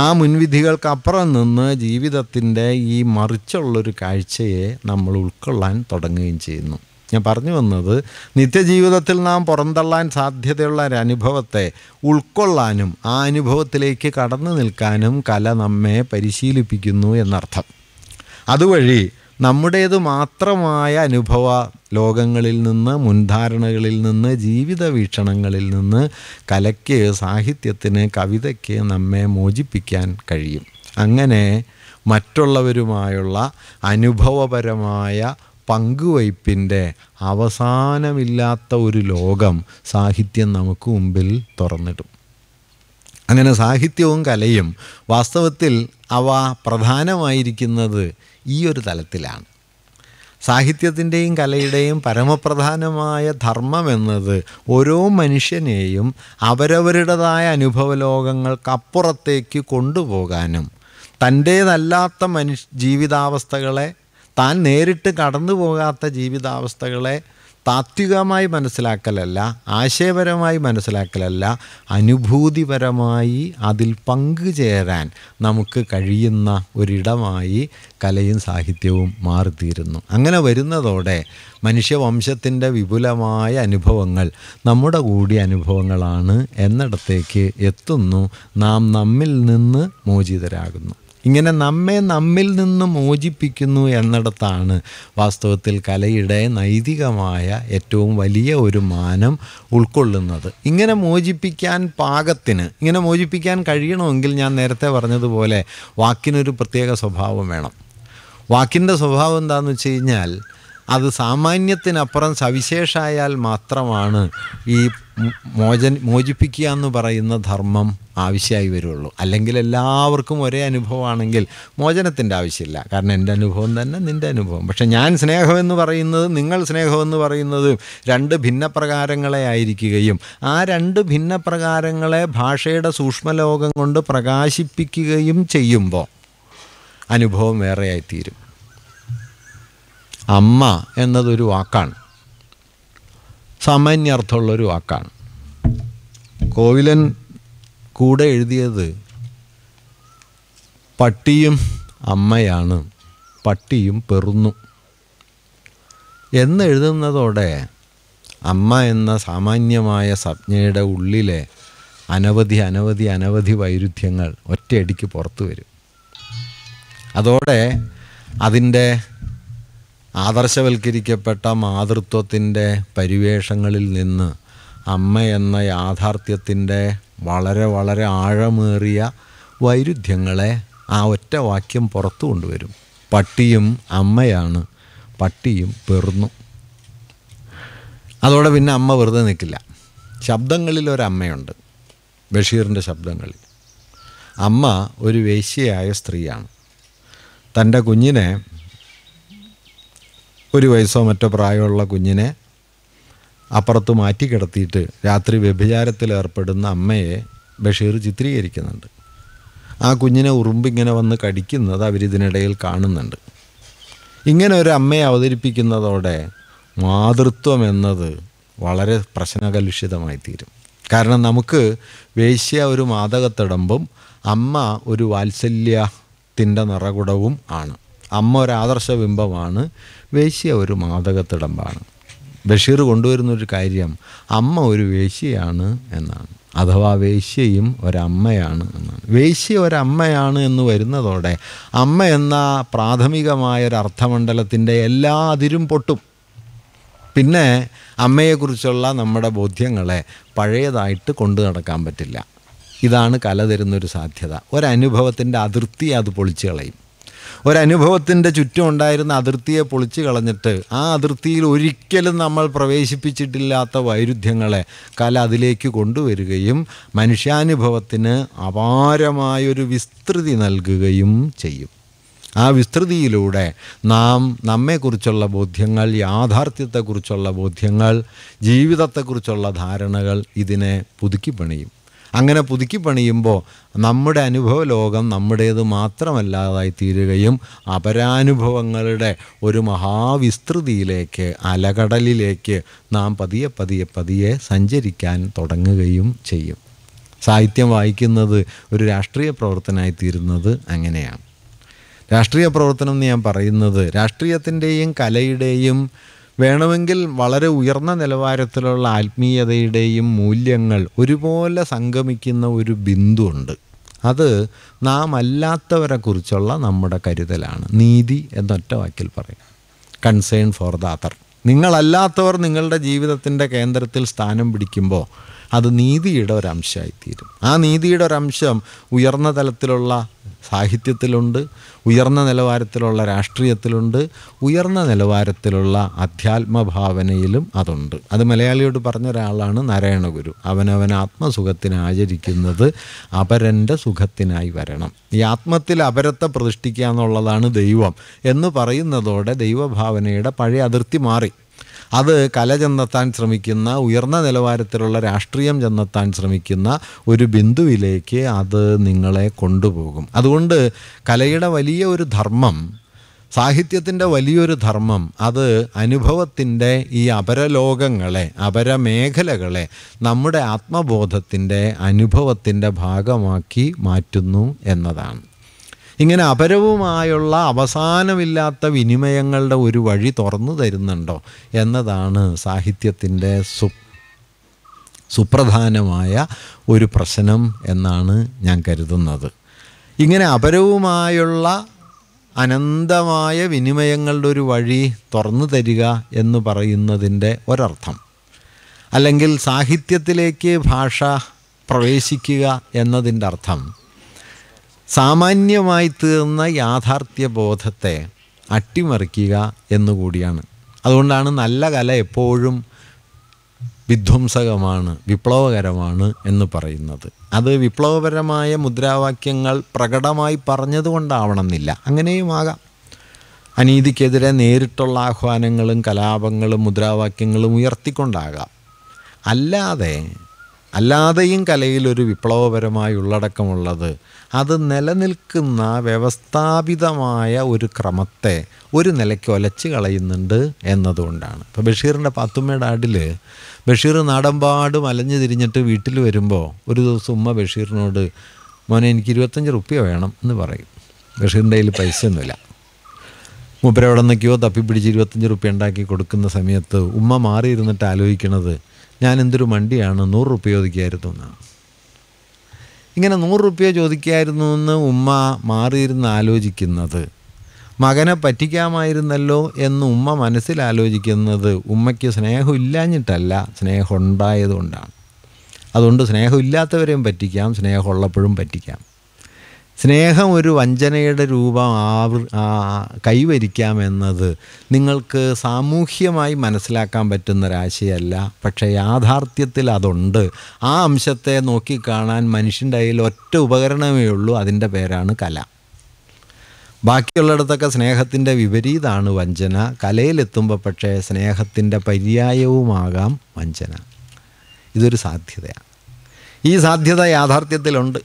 ആ മുൻവിധികൾക്കപ്പുറം നിന്ന് ജീവിതത്തിൻ്റെ ഈ മറിച്ചുള്ളൊരു കാഴ്ചയെ നമ്മൾ ഉൾക്കൊള്ളാൻ തുടങ്ങുകയും ചെയ്യുന്നു ഞാൻ പറഞ്ഞു വന്നത് നിത്യജീവിതത്തിൽ നാം പുറന്തള്ളാൻ സാധ്യതയുള്ള ഒരു അനുഭവത്തെ ഉൾക്കൊള്ളാനും ആ അനുഭവത്തിലേക്ക് കടന്നു നിൽക്കാനും കല നമ്മെ പരിശീലിപ്പിക്കുന്നു എന്നർത്ഥം അതുവഴി നമ്മുടേത് മാത്രമായ അനുഭവ ലോകങ്ങളിൽ നിന്ന് മുൻധാരണകളിൽ നിന്ന് ജീവിത വീക്ഷണങ്ങളിൽ നിന്ന് കലയ്ക്ക് സാഹിത്യത്തിന് കവിതയ്ക്ക് നമ്മെ മോചിപ്പിക്കാൻ കഴിയും അങ്ങനെ മറ്റുള്ളവരുമായുള്ള അനുഭവപരമായ പങ്കുവയ്പിൻ്റെ അവസാനമില്ലാത്ത ഒരു ലോകം സാഹിത്യം നമുക്ക് മുമ്പിൽ തുറന്നിടും അങ്ങനെ സാഹിത്യവും കലയും വാസ്തവത്തിൽ അവ പ്രധാനമായിരിക്കുന്നത് ഈ ഒരു തലത്തിലാണ് സാഹിത്യത്തിൻ്റെയും കലയുടെയും പരമപ്രധാനമായ ധർമ്മമെന്നത് ഓരോ മനുഷ്യനെയും അവരവരുടേതായ അനുഭവലോകങ്ങൾക്കപ്പുറത്തേക്ക് കൊണ്ടുപോകാനും തൻ്റേതല്ലാത്ത മനുഷ്യ ജീവിതാവസ്ഥകളെ താൻ നേരിട്ട് കടന്നു പോകാത്ത ജീവിതാവസ്ഥകളെ താത്വികമായി മനസ്സിലാക്കലല്ല ആശയപരമായി മനസ്സിലാക്കലല്ല അനുഭൂതിപരമായി അതിൽ പങ്കുചേരാൻ നമുക്ക് കഴിയുന്ന ഒരിടമായി കലയും സാഹിത്യവും മാറിത്തീരുന്നു അങ്ങനെ വരുന്നതോടെ മനുഷ്യവംശത്തിൻ്റെ വിപുലമായ അനുഭവങ്ങൾ നമ്മുടെ കൂടി അനുഭവങ്ങളാണ് എന്നിടത്തേക്ക് എത്തുന്നു നാം നമ്മിൽ നിന്ന് മോചിതരാകുന്നു ഇങ്ങനെ നമ്മെ നമ്മിൽ നിന്ന് മോചിപ്പിക്കുന്നു എന്നിടത്താണ് വാസ്തവത്തിൽ കലയുടെ നൈതികമായ ഏറ്റവും വലിയ ഒരു മാനം ഉൾക്കൊള്ളുന്നത് ഇങ്ങനെ മോചിപ്പിക്കാൻ പാകത്തിന് ഇങ്ങനെ മോചിപ്പിക്കാൻ കഴിയണമെങ്കിൽ ഞാൻ നേരത്തെ പറഞ്ഞതുപോലെ വാക്കിനൊരു പ്രത്യേക സ്വഭാവം വേണം വാക്കിൻ്റെ സ്വഭാവം എന്താണെന്ന് വെച്ച് കഴിഞ്ഞാൽ അത് സാമാന്യത്തിനപ്പുറം സവിശേഷമായാൽ മാത്രമാണ് ഈ മോചൻ മോചിപ്പിക്കുക എന്ന് പറയുന്ന ധർമ്മം ആവശ്യമായി വരുള്ളൂ അല്ലെങ്കിൽ എല്ലാവർക്കും ഒരേ അനുഭവമാണെങ്കിൽ മോചനത്തിൻ്റെ ആവശ്യമില്ല കാരണം എൻ്റെ അനുഭവം തന്നെ നിൻ്റെ അനുഭവം പക്ഷെ ഞാൻ സ്നേഹമെന്ന് പറയുന്നത് നിങ്ങൾ സ്നേഹമെന്ന് പറയുന്നത് രണ്ട് പ്രകാരങ്ങളെ ആയിരിക്കുകയും ആ രണ്ട് ഭിന്നപ്രകാരങ്ങളെ ഭാഷയുടെ സൂക്ഷ്മലോകം കൊണ്ട് പ്രകാശിപ്പിക്കുകയും ചെയ്യുമ്പോൾ അനുഭവം വേറെയായിത്തീരും അമ്മ എന്നതൊരു വാക്കാണ് സാമാന്യാർത്ഥമുള്ളൊരു വാക്കാണ് കോവിലൻ കൂടെ എഴുതിയത് പട്ടിയും അമ്മയാണ് പട്ടിയും പെറുന്നു എന്നെഴുതുന്നതോടെ അമ്മ എന്ന സാമാന്യമായ സംജ്ഞയുടെ ഉള്ളിലെ അനവധി അനവധി അനവധി വൈരുദ്ധ്യങ്ങൾ ഒറ്റയടിക്ക് പുറത്തു വരും അതോടെ അതിൻ്റെ ആദർശവൽക്കരിക്കപ്പെട്ട മാതൃത്വത്തിൻ്റെ പരിവേഷങ്ങളിൽ നിന്ന് അമ്മ എന്ന യാഥാർത്ഥ്യത്തിൻ്റെ വളരെ വളരെ ആഴമേറിയ വൈരുദ്ധ്യങ്ങളെ ആ ഒറ്റ വാക്യം പുറത്തു കൊണ്ടുവരും പട്ടിയും അമ്മയാണ് പട്ടിയും പെറുന്നു അതോടെ പിന്നെ അമ്മ വെറുതെ നിൽക്കില്ല ശബ്ദങ്ങളിൽ ഒരമ്മയുണ്ട് ബഷീറിൻ്റെ ശബ്ദങ്ങളിൽ അമ്മ ഒരു വേശ്യയായ സ്ത്രീയാണ് തൻ്റെ കുഞ്ഞിനെ ഒരു വയസ്സോ മറ്റോ പ്രായമുള്ള കുഞ്ഞിനെ അപ്പുറത്ത് മാറ്റി രാത്രി വ്യഭിചാരത്തിലേർപ്പെടുന്ന അമ്മയെ ബഷീർ ചിത്രീകരിക്കുന്നുണ്ട് ആ കുഞ്ഞിനെ ഉറുമ്പിങ്ങനെ വന്ന് കടിക്കുന്നത് അവരിതിനിടയിൽ കാണുന്നുണ്ട് ഇങ്ങനെ ഒരു അമ്മയെ അവതരിപ്പിക്കുന്നതോടെ മാതൃത്വം എന്നത് വളരെ പ്രശ്നകലുഷിതമായിത്തീരും തീരും കാരണം നമുക്ക് വേശ്യ ഒരു മാതകത്തടമ്പും അമ്മ ഒരു വാത്സല്യത്തിൻ്റെ നിറകുടവും ആണ് അമ്മ ഒരു ആദർശ ബിംബമാണ് വേശ്യ ഒരു മാതകത്തിടമ്പാണ് ബഷീർ കൊണ്ടുവരുന്നൊരു കാര്യം അമ്മ ഒരു വേശ്യയാണ് എന്നാണ് അഥവാ വേശ്യയും ഒരമ്മയാണ് എന്നാണ് വേശ്യ ഒരമ്മയാണ് എന്ന് വരുന്നതോടെ അമ്മ എന്ന പ്രാഥമികമായ ഒരു അർത്ഥമണ്ഡലത്തിൻ്റെ എല്ലാ അതിരും പൊട്ടും പിന്നെ അമ്മയെക്കുറിച്ചുള്ള നമ്മുടെ ബോധ്യങ്ങളെ പഴയതായിട്ട് കൊണ്ടു നടക്കാൻ പറ്റില്ല ഇതാണ് കല തരുന്നൊരു സാധ്യത ഒരനുഭവത്തിൻ്റെ അതിർത്തി അത് പൊളിച്ചു കളയും ഒരനുഭവത്തിൻ്റെ ചുറ്റും ഉണ്ടായിരുന്ന അതിർത്തിയെ പൊളിച്ചു കളഞ്ഞിട്ട് ആ അതിർത്തിയിൽ ഒരിക്കലും നമ്മൾ പ്രവേശിപ്പിച്ചിട്ടില്ലാത്ത വൈരുദ്ധ്യങ്ങളെ കല അതിലേക്ക് കൊണ്ടുവരികയും മനുഷ്യാനുഭവത്തിന് അപാരമായൊരു വിസ്തൃതി നൽകുകയും ചെയ്യും ആ വിസ്തൃതിയിലൂടെ നാം നമ്മെക്കുറിച്ചുള്ള ബോധ്യങ്ങൾ യാഥാർത്ഥ്യത്തെക്കുറിച്ചുള്ള ബോധ്യങ്ങൾ ജീവിതത്തെക്കുറിച്ചുള്ള ധാരണകൾ ഇതിനെ പുതുക്കിപ്പണിയും അങ്ങനെ പുതുക്കി പണിയുമ്പോൾ നമ്മുടെ അനുഭവ ലോകം നമ്മുടേത് മാത്രമല്ലാതായി തീരുകയും അപരാനുഭവങ്ങളുടെ ഒരു മഹാവിസ്തൃതിയിലേക്ക് അലകടലിലേക്ക് നാം പതിയെ പതിയെ പതിയെ സഞ്ചരിക്കാൻ തുടങ്ങുകയും ചെയ്യും സാഹിത്യം വായിക്കുന്നത് ഒരു രാഷ്ട്രീയ പ്രവർത്തനമായി തീരുന്നത് അങ്ങനെയാണ് രാഷ്ട്രീയ പ്രവർത്തനം എന്ന് ഞാൻ പറയുന്നത് രാഷ്ട്രീയത്തിൻ്റെയും കലയുടെയും വേണമെങ്കിൽ വളരെ ഉയർന്ന നിലവാരത്തിലുള്ള ആത്മീയതയുടെയും മൂല്യങ്ങൾ ഒരുപോലെ സംഗമിക്കുന്ന ഒരു ബിന്ദുണ്ട് അത് നാം അല്ലാത്തവരെക്കുറിച്ചുള്ള നമ്മുടെ കരുതലാണ് നീതി എന്നൊറ്റ വാക്കിൽ പറയാം കൺസേൺ ഫോർ ദ അതർ നിങ്ങളല്ലാത്തവർ നിങ്ങളുടെ ജീവിതത്തിൻ്റെ കേന്ദ്രത്തിൽ സ്ഥാനം പിടിക്കുമ്പോൾ അത് നീതിയുടെ ഒരംശമായിത്തീരും ആ നീതിയുടെ ഒരംശം ഉയർന്ന തലത്തിലുള്ള സാഹിത്യത്തിലുണ്ട് ഉയർന്ന നിലവാരത്തിലുള്ള രാഷ്ട്രീയത്തിലുണ്ട് ഉയർന്ന നിലവാരത്തിലുള്ള അധ്യാത്മഭാവനയിലും അതുണ്ട് അത് മലയാളിയോട് പറഞ്ഞ ഒരാളാണ് നാരായണഗുരു അവനവൻ ആത്മസുഖത്തിന് ആചരിക്കുന്നത് അപരൻ്റെ സുഖത്തിനായി വരണം ഈ ആത്മത്തിൽ അപരത്തെ പ്രതിഷ്ഠിക്കുക എന്നുള്ളതാണ് ദൈവം എന്ന് പറയുന്നതോടെ ദൈവഭാവനയുടെ പഴയ അതിർത്തി മാറി അത് കല ചെന്നെത്താൻ ശ്രമിക്കുന്ന ഉയർന്ന നിലവാരത്തിലുള്ള രാഷ്ട്രീയം ചെന്നെത്താൻ ശ്രമിക്കുന്ന ഒരു ബിന്ദുവിലേക്ക് അത് നിങ്ങളെ കൊണ്ടുപോകും അതുകൊണ്ട് കലയുടെ വലിയ ഒരു ധർമ്മം സാഹിത്യത്തിൻ്റെ വലിയൊരു ധർമ്മം അത് അനുഭവത്തിൻ്റെ ഈ അപരലോകങ്ങളെ അപരമേഖലകളെ നമ്മുടെ ആത്മബോധത്തിൻ്റെ അനുഭവത്തിൻ്റെ ഭാഗമാക്കി മാറ്റുന്നു എന്നതാണ് ഇങ്ങനെ അപരവുമായുള്ള അവസാനമില്ലാത്ത വിനിമയങ്ങളുടെ ഒരു വഴി തുറന്നു തരുന്നുണ്ടോ എന്നതാണ് സാഹിത്യത്തിൻ്റെ സു സുപ്രധാനമായ ഒരു പ്രശ്നം എന്നാണ് ഞാൻ കരുതുന്നത് ഇങ്ങനെ അപരവുമായുള്ള അനന്തമായ വിനിമയങ്ങളുടെ ഒരു വഴി തുറന്നു തരിക എന്ന് പറയുന്നതിൻ്റെ ഒരർത്ഥം അല്ലെങ്കിൽ സാഹിത്യത്തിലേക്ക് ഭാഷ പ്രവേശിക്കുക എന്നതിൻ്റെ അർത്ഥം സാമാന്യമായി തീർന്ന യാഥാർത്ഥ്യ ബോധത്തെ അട്ടിമറിക്കുക എന്നുകൂടിയാണ് അതുകൊണ്ടാണ് നല്ല കല എപ്പോഴും വിധ്വംസകമാണ് വിപ്ലവകരമാണ് എന്ന് പറയുന്നത് അത് വിപ്ലവപരമായ മുദ്രാവാക്യങ്ങൾ പ്രകടമായി പറഞ്ഞതുകൊണ്ടാവണമെന്നില്ല അങ്ങനെയും ആകാം അനീതിക്കെതിരെ നേരിട്ടുള്ള ആഹ്വാനങ്ങളും കലാപങ്ങളും മുദ്രാവാക്യങ്ങളും ഉയർത്തിക്കൊണ്ടാകാം അല്ലാതെ അല്ലാതെയും കലയിലൊരു വിപ്ലവപരമായ ഉള്ളടക്കമുള്ളത് അത് നിലനിൽക്കുന്ന വ്യവസ്ഥാപിതമായ ഒരു ക്രമത്തെ ഒരു നിലയ്ക്ക് ഒലച്ച് കളയുന്നുണ്ട് എന്നതുകൊണ്ടാണ് ഇപ്പോൾ ബഷീറിൻ്റെ പാത്തുമ്മയുടെ ആടിൽ ബഷീർ നാടമ്പാടും അലഞ്ഞു തിരിഞ്ഞിട്ട് വീട്ടിൽ വരുമ്പോൾ ഒരു ദിവസം ഉമ്മ ബഷീറിനോട് മോനെ എനിക്ക് ഇരുപത്തഞ്ച് റുപ്യ വേണം എന്ന് പറയും ബഷീറിൻ്റെ കയ്യിൽ പൈസ ഒന്നുമില്ല മൂപ്പരവിടെ നിന്നൊക്കെയോ തപ്പിപ്പിടിച്ച് ഇരുപത്തഞ്ച് റുപ്യ ഉണ്ടാക്കി കൊടുക്കുന്ന സമയത്ത് ഉമ്മ മാറിയിരുന്നിട്ട് ആലോചിക്കണത് ഞാൻ എന്തൊരു മണ്ടിയാണ് നൂറ് റുപ്യ ചോദിക്കായിരുന്നു എന്നാണ് ഇങ്ങനെ നൂറ് റുപ്യ ചോദിക്കായിരുന്നു എന്ന് ഉമ്മ മാറിയിരുന്ന് ആലോചിക്കുന്നത് മകനെ പറ്റിക്കാമായിരുന്നല്ലോ എന്ന് ഉമ്മ മനസ്സിൽ ആലോചിക്കുന്നത് ഉമ്മയ്ക്ക് സ്നേഹം ഇല്ലാഞ്ഞിട്ടല്ല സ്നേഹം ഉണ്ടായതുകൊണ്ടാണ് അതുകൊണ്ട് സ്നേഹമില്ലാത്തവരെയും പറ്റിക്കാം സ്നേഹമുള്ളപ്പോഴും പറ്റിക്കാം സ്നേഹം ഒരു വഞ്ചനയുടെ രൂപം ആവൃ കൈവരിക്കാമെന്നത് നിങ്ങൾക്ക് സാമൂഹ്യമായി മനസ്സിലാക്കാൻ പറ്റുന്ന ഒരാശയല്ല പക്ഷേ യാഥാർത്ഥ്യത്തിൽ അതുണ്ട് ആ അംശത്തെ നോക്കിക്കാണാൻ മനുഷ്യൻ്റെ കയ്യിൽ ഒറ്റ ഉപകരണമേ ഉള്ളൂ അതിൻ്റെ പേരാണ് കല ബാക്കിയുള്ളിടത്തൊക്കെ സ്നേഹത്തിൻ്റെ വിപരീതമാണ് വഞ്ചന കലയിലെത്തുമ്പോൾ പക്ഷേ സ്നേഹത്തിൻ്റെ പര്യായവുമാകാം വഞ്ചന ഇതൊരു സാധ്യതയാണ് ഈ സാധ്യത യാഥാർത്ഥ്യത്തിലുണ്ട്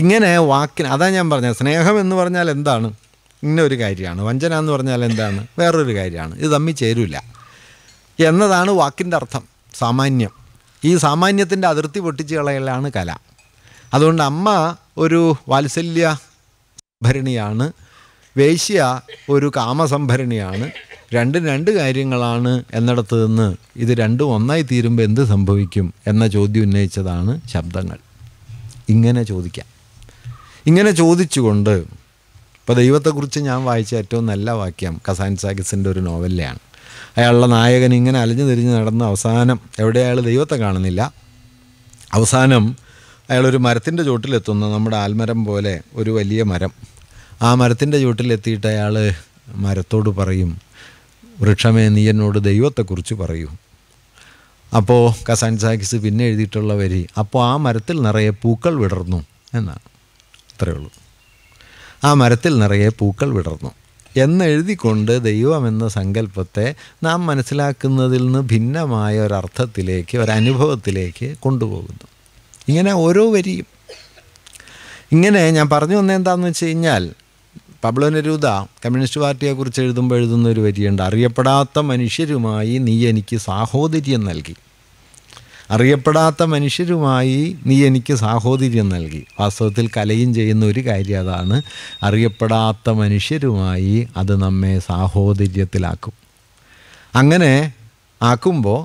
ഇങ്ങനെ വാക്കിന് അതാ ഞാൻ പറഞ്ഞത് സ്നേഹം എന്ന് പറഞ്ഞാൽ എന്താണ് ഇങ്ങനെ ഒരു കാര്യമാണ് വഞ്ചന എന്ന് പറഞ്ഞാൽ എന്താണ് വേറൊരു കാര്യമാണ് ഇത് തമ്മിൽ ചേരില്ല എന്നതാണ് വാക്കിൻ്റെ അർത്ഥം സാമാന്യം ഈ സാമാന്യത്തിൻ്റെ അതിർത്തി പൊട്ടിച്ച് കളയലാണ് കല അതുകൊണ്ട് അമ്മ ഒരു വാത്സല്യ ഭരണിയാണ് വേശ്യ ഒരു കാമസംഭരണിയാണ് രണ്ടും രണ്ട് കാര്യങ്ങളാണ് എന്നിടത്ത് നിന്ന് ഇത് രണ്ടും ഒന്നായി തീരുമ്പോൾ എന്ത് സംഭവിക്കും എന്ന ചോദ്യം ഉന്നയിച്ചതാണ് ശബ്ദങ്ങൾ ഇങ്ങനെ ചോദിക്കാം ഇങ്ങനെ ചോദിച്ചുകൊണ്ട് ഇപ്പോൾ ദൈവത്തെക്കുറിച്ച് ഞാൻ വായിച്ച ഏറ്റവും നല്ല വാക്യം സാഗിസിൻ്റെ ഒരു നോവലിലെയാണ് അയാളുടെ നായകൻ ഇങ്ങനെ അലഞ്ഞു തിരിഞ്ഞ് നടന്ന് അവസാനം എവിടെ അയാൾ ദൈവത്തെ കാണുന്നില്ല അവസാനം അയാളൊരു മരത്തിൻ്റെ ചുവട്ടിലെത്തുന്നു നമ്മുടെ ആൽമരം പോലെ ഒരു വലിയ മരം ആ മരത്തിൻ്റെ ചുവട്ടിലെത്തിയിട്ട് അയാൾ മരത്തോട് പറയും വൃക്ഷമേ നീ എന്നോട് ദൈവത്തെക്കുറിച്ച് പറയൂ അപ്പോൾ സാഗിസ് പിന്നെ എഴുതിയിട്ടുള്ള വരി അപ്പോൾ ആ മരത്തിൽ നിറയെ പൂക്കൾ വിടർന്നു എന്നാണ് അത്രയേ ഉള്ളൂ ആ മരത്തിൽ നിറയെ പൂക്കൾ വിടർന്നു എന്നെഴുതിക്കൊണ്ട് ദൈവമെന്ന സങ്കല്പത്തെ നാം മനസ്സിലാക്കുന്നതിൽ നിന്ന് ഭിന്നമായ ഒരർത്ഥത്തിലേക്ക് ഒരനുഭവത്തിലേക്ക് കൊണ്ടുപോകുന്നു ഇങ്ങനെ ഓരോ വരിയും ഇങ്ങനെ ഞാൻ പറഞ്ഞു വന്ന എന്താണെന്ന് വെച്ച് കഴിഞ്ഞാൽ പബ്ലോനരൂത കമ്മ്യൂണിസ്റ്റ് പാർട്ടിയെക്കുറിച്ച് എഴുതുമ്പോൾ എഴുതുന്ന ഒരു വരിയുണ്ട് അറിയപ്പെടാത്ത മനുഷ്യരുമായി നീ എനിക്ക് സാഹോദര്യം നൽകി അറിയപ്പെടാത്ത മനുഷ്യരുമായി നീ എനിക്ക് സാഹോദര്യം നൽകി വാസ്തവത്തിൽ കലയും ചെയ്യുന്ന ഒരു കാര്യം അതാണ് അറിയപ്പെടാത്ത മനുഷ്യരുമായി അത് നമ്മെ സാഹോദര്യത്തിലാക്കും അങ്ങനെ ആക്കുമ്പോൾ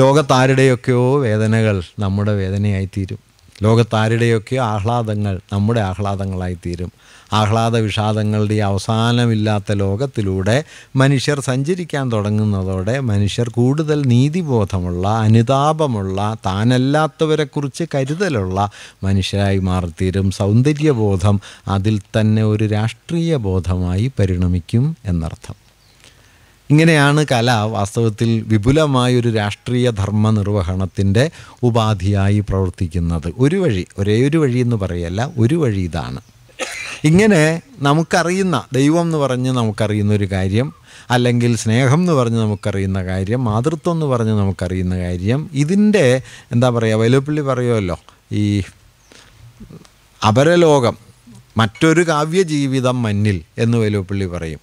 ലോകത്താരുടെയൊക്കെയോ വേദനകൾ നമ്മുടെ വേദനയായിത്തീരും ലോകത്താരുടെയൊക്കെയോ ആഹ്ലാദങ്ങൾ നമ്മുടെ ആഹ്ലാദങ്ങളായിത്തീരും ആഹ്ലാദ വിഷാദങ്ങളുടെ അവസാനമില്ലാത്ത ലോകത്തിലൂടെ മനുഷ്യർ സഞ്ചരിക്കാൻ തുടങ്ങുന്നതോടെ മനുഷ്യർ കൂടുതൽ നീതിബോധമുള്ള അനുതാപമുള്ള താനല്ലാത്തവരെക്കുറിച്ച് കരുതലുള്ള മനുഷ്യരായി മാറിത്തീരും സൗന്ദര്യബോധം അതിൽ തന്നെ ഒരു രാഷ്ട്രീയ ബോധമായി പരിണമിക്കും എന്നർത്ഥം ഇങ്ങനെയാണ് കല വാസ്തവത്തിൽ വിപുലമായൊരു രാഷ്ട്രീയ ധർമ്മ നിർവഹണത്തിൻ്റെ ഉപാധിയായി പ്രവർത്തിക്കുന്നത് ഒരു വഴി ഒരേ ഒരു വഴി എന്ന് പറയല്ല ഒരു വഴി ഇതാണ് ഇങ്ങനെ നമുക്കറിയുന്ന ദൈവം എന്ന് പറഞ്ഞ് നമുക്കറിയുന്ന ഒരു കാര്യം അല്ലെങ്കിൽ സ്നേഹം എന്ന് പറഞ്ഞ് നമുക്കറിയുന്ന കാര്യം മാതൃത്വം എന്ന് പറഞ്ഞ് നമുക്കറിയുന്ന കാര്യം ഇതിൻ്റെ എന്താ പറയുക വലുപ്പള്ളി പറയുമല്ലോ ഈ അപരലോകം മറ്റൊരു കാവ്യ ജീവിതം മഞ്ഞിൽ എന്ന് വലുപ്പള്ളി പറയും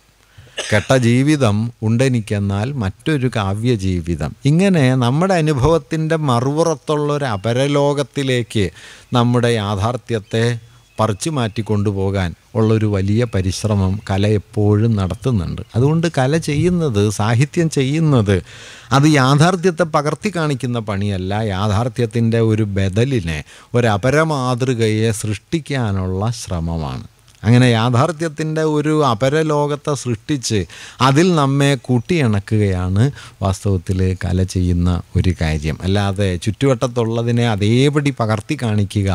കെട്ട ജീവിതം ഉണ്ടെനിക്കെന്നാൽ മറ്റൊരു കാവ്യ ജീവിതം ഇങ്ങനെ നമ്മുടെ അനുഭവത്തിൻ്റെ മറുപുറത്തുള്ള ഒരു അപരലോകത്തിലേക്ക് നമ്മുടെ യാഥാർത്ഥ്യത്തെ പറിച്ചു മാറ്റി കൊണ്ടുപോകാൻ ഉള്ളൊരു വലിയ പരിശ്രമം കല എപ്പോഴും നടത്തുന്നുണ്ട് അതുകൊണ്ട് കല ചെയ്യുന്നത് സാഹിത്യം ചെയ്യുന്നത് അത് യാഥാർത്ഥ്യത്തെ പകർത്തി കാണിക്കുന്ന പണിയല്ല യാഥാർത്ഥ്യത്തിൻ്റെ ഒരു ബദലിനെ ഒരപരമാതൃകയെ സൃഷ്ടിക്കാനുള്ള ശ്രമമാണ് അങ്ങനെ യാഥാർത്ഥ്യത്തിൻ്റെ ഒരു അപരലോകത്തെ സൃഷ്ടിച്ച് അതിൽ നമ്മെ കൂട്ടിയിണക്കുകയാണ് വാസ്തവത്തിൽ കല ചെയ്യുന്ന ഒരു കാര്യം അല്ലാതെ ചുറ്റുവട്ടത്തുള്ളതിനെ അതേപടി പകർത്തി കാണിക്കുക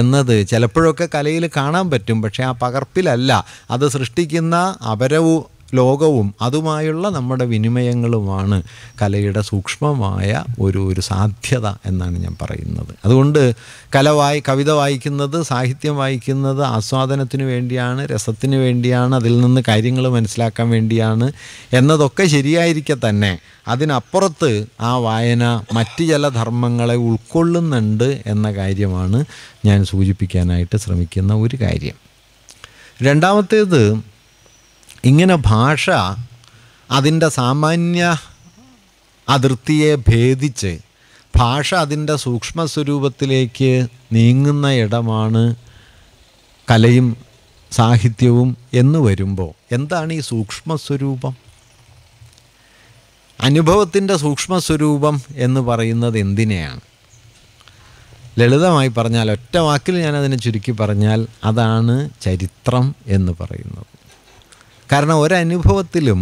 എന്നത് ചിലപ്പോഴൊക്കെ കലയിൽ കാണാൻ പറ്റും പക്ഷേ ആ പകർപ്പിലല്ല അത് സൃഷ്ടിക്കുന്ന അപരവും ലോകവും അതുമായുള്ള നമ്മുടെ വിനിമയങ്ങളുമാണ് കലയുടെ സൂക്ഷ്മമായ ഒരു ഒരു സാധ്യത എന്നാണ് ഞാൻ പറയുന്നത് അതുകൊണ്ട് കല വായി കവിത വായിക്കുന്നത് സാഹിത്യം വായിക്കുന്നത് ആസ്വാദനത്തിന് വേണ്ടിയാണ് രസത്തിന് വേണ്ടിയാണ് അതിൽ നിന്ന് കാര്യങ്ങൾ മനസ്സിലാക്കാൻ വേണ്ടിയാണ് എന്നതൊക്കെ ശരിയായിരിക്കെ തന്നെ അതിനപ്പുറത്ത് ആ വായന മറ്റ് ചില ധർമ്മങ്ങളെ ഉൾക്കൊള്ളുന്നുണ്ട് എന്ന കാര്യമാണ് ഞാൻ സൂചിപ്പിക്കാനായിട്ട് ശ്രമിക്കുന്ന ഒരു കാര്യം രണ്ടാമത്തേത് ഇങ്ങനെ ഭാഷ അതിൻ്റെ സാമാന്യ അതിർത്തിയെ ഭേദിച്ച് ഭാഷ അതിൻ്റെ സ്വരൂപത്തിലേക്ക് നീങ്ങുന്ന ഇടമാണ് കലയും സാഹിത്യവും എന്ന് വരുമ്പോൾ എന്താണ് ഈ സൂക്ഷ്മസ്വരൂപം അനുഭവത്തിൻ്റെ സൂക്ഷ്മസ്വരൂപം എന്ന് പറയുന്നത് എന്തിനെയാണ് ലളിതമായി പറഞ്ഞാൽ ഒറ്റ വാക്കിൽ ഞാനതിനെ ചുരുക്കി പറഞ്ഞാൽ അതാണ് ചരിത്രം എന്ന് പറയുന്നത് കാരണം ഒരനുഭവത്തിലും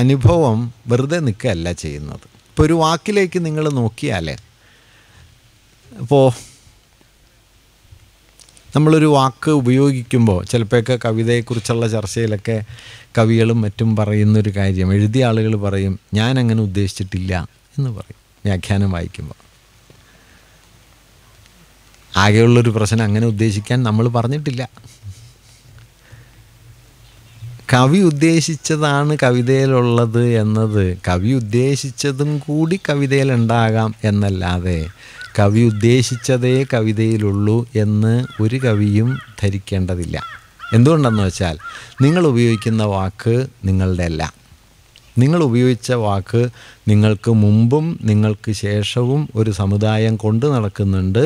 അനുഭവം വെറുതെ നിൽക്കുകയല്ല ചെയ്യുന്നത് ഇപ്പോൾ ഒരു വാക്കിലേക്ക് നിങ്ങൾ നോക്കിയാൽ ഇപ്പോൾ നമ്മളൊരു വാക്ക് ഉപയോഗിക്കുമ്പോൾ ചിലപ്പോഴൊക്കെ കവിതയെക്കുറിച്ചുള്ള ചർച്ചയിലൊക്കെ കവികളും മറ്റും പറയുന്നൊരു കാര്യം എഴുതിയ ആളുകൾ പറയും ഞാൻ അങ്ങനെ ഉദ്ദേശിച്ചിട്ടില്ല എന്ന് പറയും വ്യാഖ്യാനം വായിക്കുമ്പോൾ ആകെയുള്ളൊരു പ്രശ്നം അങ്ങനെ ഉദ്ദേശിക്കാൻ നമ്മൾ പറഞ്ഞിട്ടില്ല കവി ഉദ്ദേശിച്ചതാണ് കവിതയിലുള്ളത് എന്നത് കവി ഉദ്ദേശിച്ചതും കൂടി കവിതയിലുണ്ടാകാം എന്നല്ലാതെ കവി ഉദ്ദേശിച്ചതേ കവിതയിലുള്ളൂ എന്ന് ഒരു കവിയും ധരിക്കേണ്ടതില്ല എന്തുകൊണ്ടെന്ന് വെച്ചാൽ നിങ്ങൾ ഉപയോഗിക്കുന്ന വാക്ക് നിങ്ങളുടെ എല്ലാം നിങ്ങൾ ഉപയോഗിച്ച വാക്ക് നിങ്ങൾക്ക് മുമ്പും നിങ്ങൾക്ക് ശേഷവും ഒരു സമുദായം കൊണ്ടു നടക്കുന്നുണ്ട്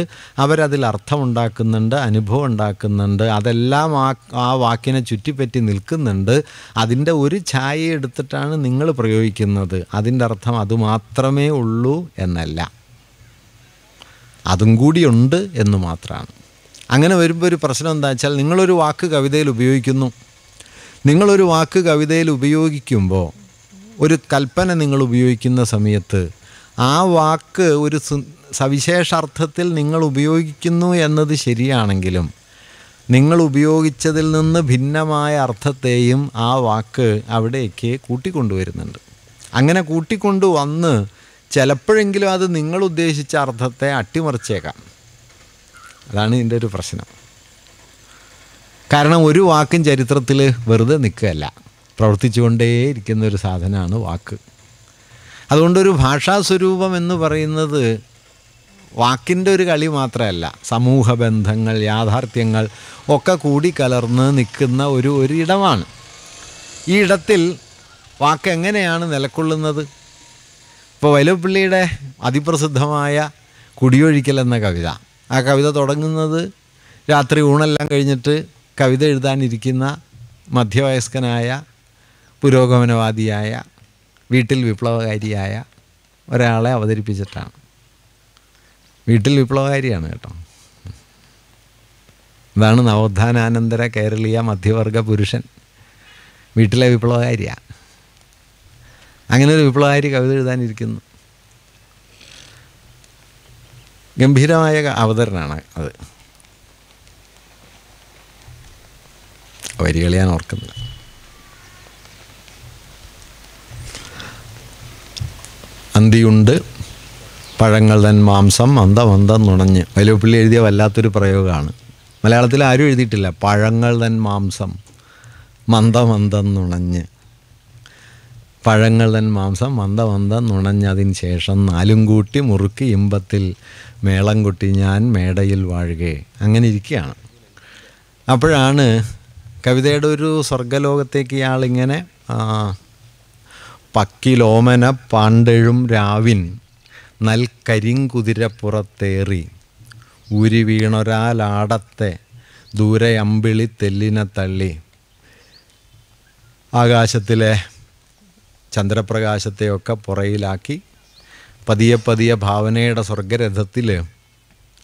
അവരതിൽ അർത്ഥമുണ്ടാക്കുന്നുണ്ട് അനുഭവം ഉണ്ടാക്കുന്നുണ്ട് അതെല്ലാം ആ ആ വാക്കിനെ ചുറ്റിപ്പറ്റി നിൽക്കുന്നുണ്ട് അതിൻ്റെ ഒരു ഛായ എടുത്തിട്ടാണ് നിങ്ങൾ പ്രയോഗിക്കുന്നത് അതിൻ്റെ അർത്ഥം അതുമാത്രമേ ഉള്ളൂ എന്നല്ല അതും കൂടിയുണ്ട് എന്ന് മാത്രമാണ് അങ്ങനെ വരുമ്പോൾ ഒരു പ്രശ്നം എന്താ വെച്ചാൽ നിങ്ങളൊരു വാക്ക് കവിതയിൽ ഉപയോഗിക്കുന്നു നിങ്ങളൊരു വാക്ക് കവിതയിൽ ഉപയോഗിക്കുമ്പോൾ ഒരു കൽപ്പന നിങ്ങൾ ഉപയോഗിക്കുന്ന സമയത്ത് ആ വാക്ക് ഒരു സവിശേഷാർത്ഥത്തിൽ നിങ്ങൾ ഉപയോഗിക്കുന്നു എന്നത് ശരിയാണെങ്കിലും നിങ്ങൾ ഉപയോഗിച്ചതിൽ നിന്ന് ഭിന്നമായ അർത്ഥത്തെയും ആ വാക്ക് അവിടേക്ക് കൂട്ടിക്കൊണ്ടുവരുന്നുണ്ട് അങ്ങനെ കൂട്ടിക്കൊണ്ടുവന്ന് ചിലപ്പോഴെങ്കിലും അത് നിങ്ങൾ ഉദ്ദേശിച്ച അർത്ഥത്തെ അട്ടിമറിച്ചേക്കാം അതാണ് ഇതിൻ്റെ ഒരു പ്രശ്നം കാരണം ഒരു വാക്കും ചരിത്രത്തിൽ വെറുതെ നിൽക്കുകയല്ല പ്രവർത്തിച്ചുകൊണ്ടേയിരിക്കുന്ന ഒരു സാധനമാണ് വാക്ക് അതുകൊണ്ടൊരു ഭാഷാസ്വരൂപം എന്ന് പറയുന്നത് വാക്കിൻ്റെ ഒരു കളി മാത്രമല്ല സമൂഹ ബന്ധങ്ങൾ യാഥാർത്ഥ്യങ്ങൾ ഒക്കെ കൂടി കലർന്ന് നിൽക്കുന്ന ഒരു ഒരിടമാണ് ഈ ഇടത്തിൽ വാക്ക് എങ്ങനെയാണ് നിലക്കൊള്ളുന്നത് ഇപ്പോൾ വൈലപ്പള്ളിയുടെ അതിപ്രസിദ്ധമായ കുടിയൊഴിക്കൽ എന്ന കവിത ആ കവിത തുടങ്ങുന്നത് രാത്രി ഊണെല്ലാം കഴിഞ്ഞിട്ട് കവിത എഴുതാനിരിക്കുന്ന മധ്യവയസ്കനായ പുരോഗമനവാദിയായ വീട്ടിൽ വിപ്ലവകാരിയായ ഒരാളെ അവതരിപ്പിച്ചിട്ടാണ് വീട്ടിൽ വിപ്ലവകാരിയാണ് കേട്ടോ അതാണ് നവോത്ഥാനാനന്തര കേരളീയ മധ്യവർഗ പുരുഷൻ വീട്ടിലെ വിപ്ലവകാരിയാണ് അങ്ങനെ ഒരു വിപ്ലവകാരി കവിത എഴുതാനിരിക്കുന്നു ഗംഭീരമായ അവതരണമാണ് അത് വരികളിയാൻ ഓർക്കുന്നത് ഓർക്കുന്നില്ല അന്തിയുണ്ട് പഴങ്ങൾ തൻ മാംസം അന്തം അന്തം നുണഞ്ഞ് വൈലോപ്പിള്ളി എഴുതിയ വല്ലാത്തൊരു പ്രയോഗമാണ് മലയാളത്തിൽ ആരും എഴുതിയിട്ടില്ല പഴങ്ങൾ തൻ മാംസം മന്ദം അന്തം നുണഞ്ഞ് പഴങ്ങൾ തൻ മാംസം മന്ദം അന്തം നുണഞ്ഞതിന് ശേഷം നാലും കൂട്ടി മുറുക്കി ഇമ്പത്തിൽ മേളം കൊട്ടി ഞാൻ മേടയിൽ വാഴുകേ അങ്ങനെ ഇരിക്കുകയാണ് അപ്പോഴാണ് കവിതയുടെ ഒരു സ്വർഗലോകത്തേക്ക് ഇയാളിങ്ങനെ പക്കിലോമന പാണ്ടെഴും രാവിൻ നൽ കരിങ്കുതിരപ്പുറത്തേറി ഉരി ദൂരെ അമ്പിളി തെല്ലിനെ തള്ളി ആകാശത്തിലെ ചന്ദ്രപ്രകാശത്തെയൊക്കെ പുറയിലാക്കി പതിയെ പതിയെ ഭാവനയുടെ സ്വർഗരഥത്തിൽ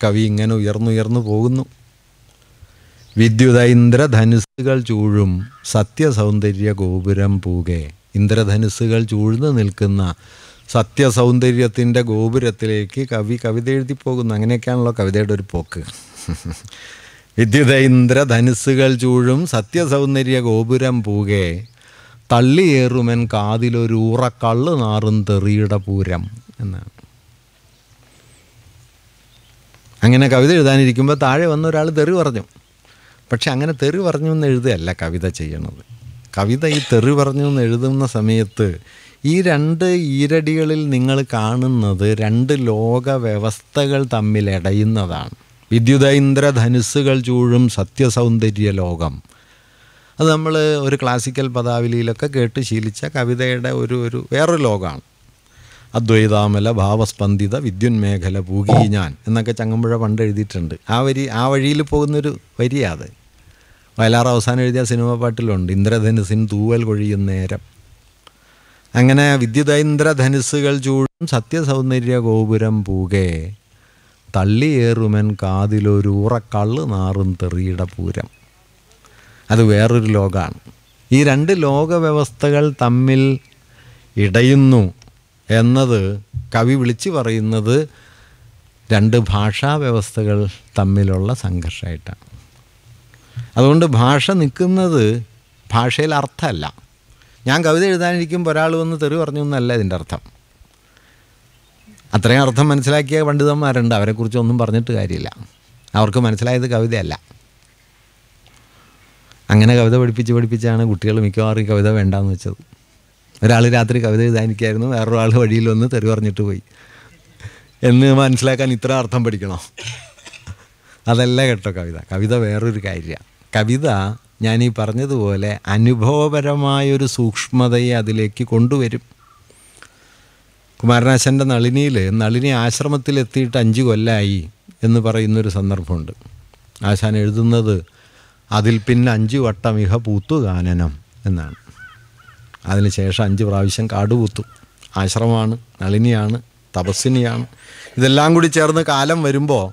കവി ഇങ്ങനെ ഉയർന്നുയർന്നു പോകുന്നു വിദ്യുതൈന്ദ്ര ഇന്ദ്രധനുസുകൾ ചൂഴും സത്യസൗന്ദര്യ ഗോപുരം പൂകേ ഇന്ദ്രധനുസ്സുകൾ ചൂഴ്ന്നു നിൽക്കുന്ന സത്യസൗന്ദര്യത്തിൻ്റെ ഗോപുരത്തിലേക്ക് കവി കവിത എഴുതി പോകുന്നു അങ്ങനെയൊക്കെയാണല്ലോ കവിതയുടെ ഒരു പോക്ക് വിദ്യുത ഇന്ദ്രധനുസ്സുകൾ ചൂഴും സത്യസൗന്ദര്യ ഗോപുരം പൂകെ തള്ളിയേറുമൻ കാതിലൊരു ഉറക്കള്ള് നാറും തെറിയുടെ പൂരം എന്നാണ് അങ്ങനെ കവിത എഴുതാനിരിക്കുമ്പോൾ താഴെ വന്ന ഒരാൾ തെറി പറഞ്ഞു പക്ഷെ അങ്ങനെ തെറി പറഞ്ഞു എന്ന് എഴുതുകയല്ല കവിത ചെയ്യണത് കവിത ഈ തെറി പറഞ്ഞു എന്ന് എഴുതുന്ന സമയത്ത് ഈ രണ്ട് ഈരടികളിൽ നിങ്ങൾ കാണുന്നത് രണ്ട് ലോക വ്യവസ്ഥകൾ തമ്മിൽ ഇടയുന്നതാണ് വിദ്യുത ഇന്ദ്രധനുസ്സുകൾ ചൂഴും സത്യസൗന്ദര്യ ലോകം അത് നമ്മൾ ഒരു ക്ലാസിക്കൽ പദാവലിയിലൊക്കെ കേട്ട് ശീലിച്ച കവിതയുടെ ഒരു ഒരു വേറൊരു ലോകമാണ് അദ്വൈതാമല ഭാവസ്പന്ദിത വിദ്യുന്മേഖല പൂകി ഞാൻ എന്നൊക്കെ ചങ്ങമ്പുഴ പണ്ട് എഴുതിയിട്ടുണ്ട് ആ വരി ആ വഴിയിൽ പോകുന്നൊരു വരിയാത് വയലാർ അവസാനം എഴുതിയ സിനിമ പാട്ടിലുണ്ട് ഇന്ദ്രധനുസിൻ തൂവൽ കൊഴിയും നേരം അങ്ങനെ വിദ്യുതൈന്ദ്രധനുസ്സുകൾ ചൂടും സത്യസൗന്ദര്യ ഗോപുരം പൂകെ തള്ളിയേറുമൻ കാതിലൊരു ഉറക്കള്ള് നാറും തെറിയിട പൂരം അത് വേറൊരു ലോകമാണ് ഈ രണ്ട് ലോകവ്യവസ്ഥകൾ തമ്മിൽ ഇടയുന്നു എന്നത് കവി വിളിച്ചു പറയുന്നത് രണ്ട് ഭാഷാ വ്യവസ്ഥകൾ തമ്മിലുള്ള സംഘർഷമായിട്ടാണ് അതുകൊണ്ട് ഭാഷ നിൽക്കുന്നത് ഭാഷയിൽ അർത്ഥമല്ല ഞാൻ കവിത എഴുതാനിരിക്കുമ്പോൾ ഒരാൾ വന്ന് തെറി പറഞ്ഞു എന്നല്ല ഇതിൻ്റെ അർത്ഥം അത്രയും അർത്ഥം മനസ്സിലാക്കിയ പണ്ഡിതന്മാരുണ്ട് അവരെക്കുറിച്ച് ഒന്നും പറഞ്ഞിട്ട് കാര്യമില്ല അവർക്ക് മനസ്സിലായത് കവിതയല്ല അങ്ങനെ കവിത പഠിപ്പിച്ച് പഠിപ്പിച്ചാണ് കുട്ടികൾ മിക്കവാറും കവിത വേണ്ടാന്ന് വെച്ചത് ഒരാൾ രാത്രി കവിത എഴുതാനിരിക്കായിരുന്നു വേറൊരാൾ വഴിയിൽ വന്ന് തെറി പറഞ്ഞിട്ട് പോയി എന്ന് മനസ്സിലാക്കാൻ ഇത്ര അർത്ഥം പഠിക്കണോ അതല്ല കേട്ടോ കവിത കവിത വേറൊരു കാര്യമാണ് കവിത ഞാൻ ഈ പറഞ്ഞതുപോലെ അനുഭവപരമായൊരു സൂക്ഷ്മതയെ അതിലേക്ക് കൊണ്ടുവരും കുമാരനാശൻ്റെ നളിനിയിൽ നളിനി ആശ്രമത്തിലെത്തിയിട്ട് അഞ്ച് കൊല്ലായി എന്ന് പറയുന്നൊരു സന്ദർഭമുണ്ട് ആശാൻ എഴുതുന്നത് അതിൽ പിന്നെ അഞ്ച് വട്ടം ഇഹ പൂത്തു ഗാനനം എന്നാണ് അതിനുശേഷം അഞ്ച് പ്രാവശ്യം കാടുപൂത്തു ആശ്രമമാണ് നളിനിയാണ് തപസ്വിനിയാണ് ഇതെല്ലാം കൂടി ചേർന്ന് കാലം വരുമ്പോൾ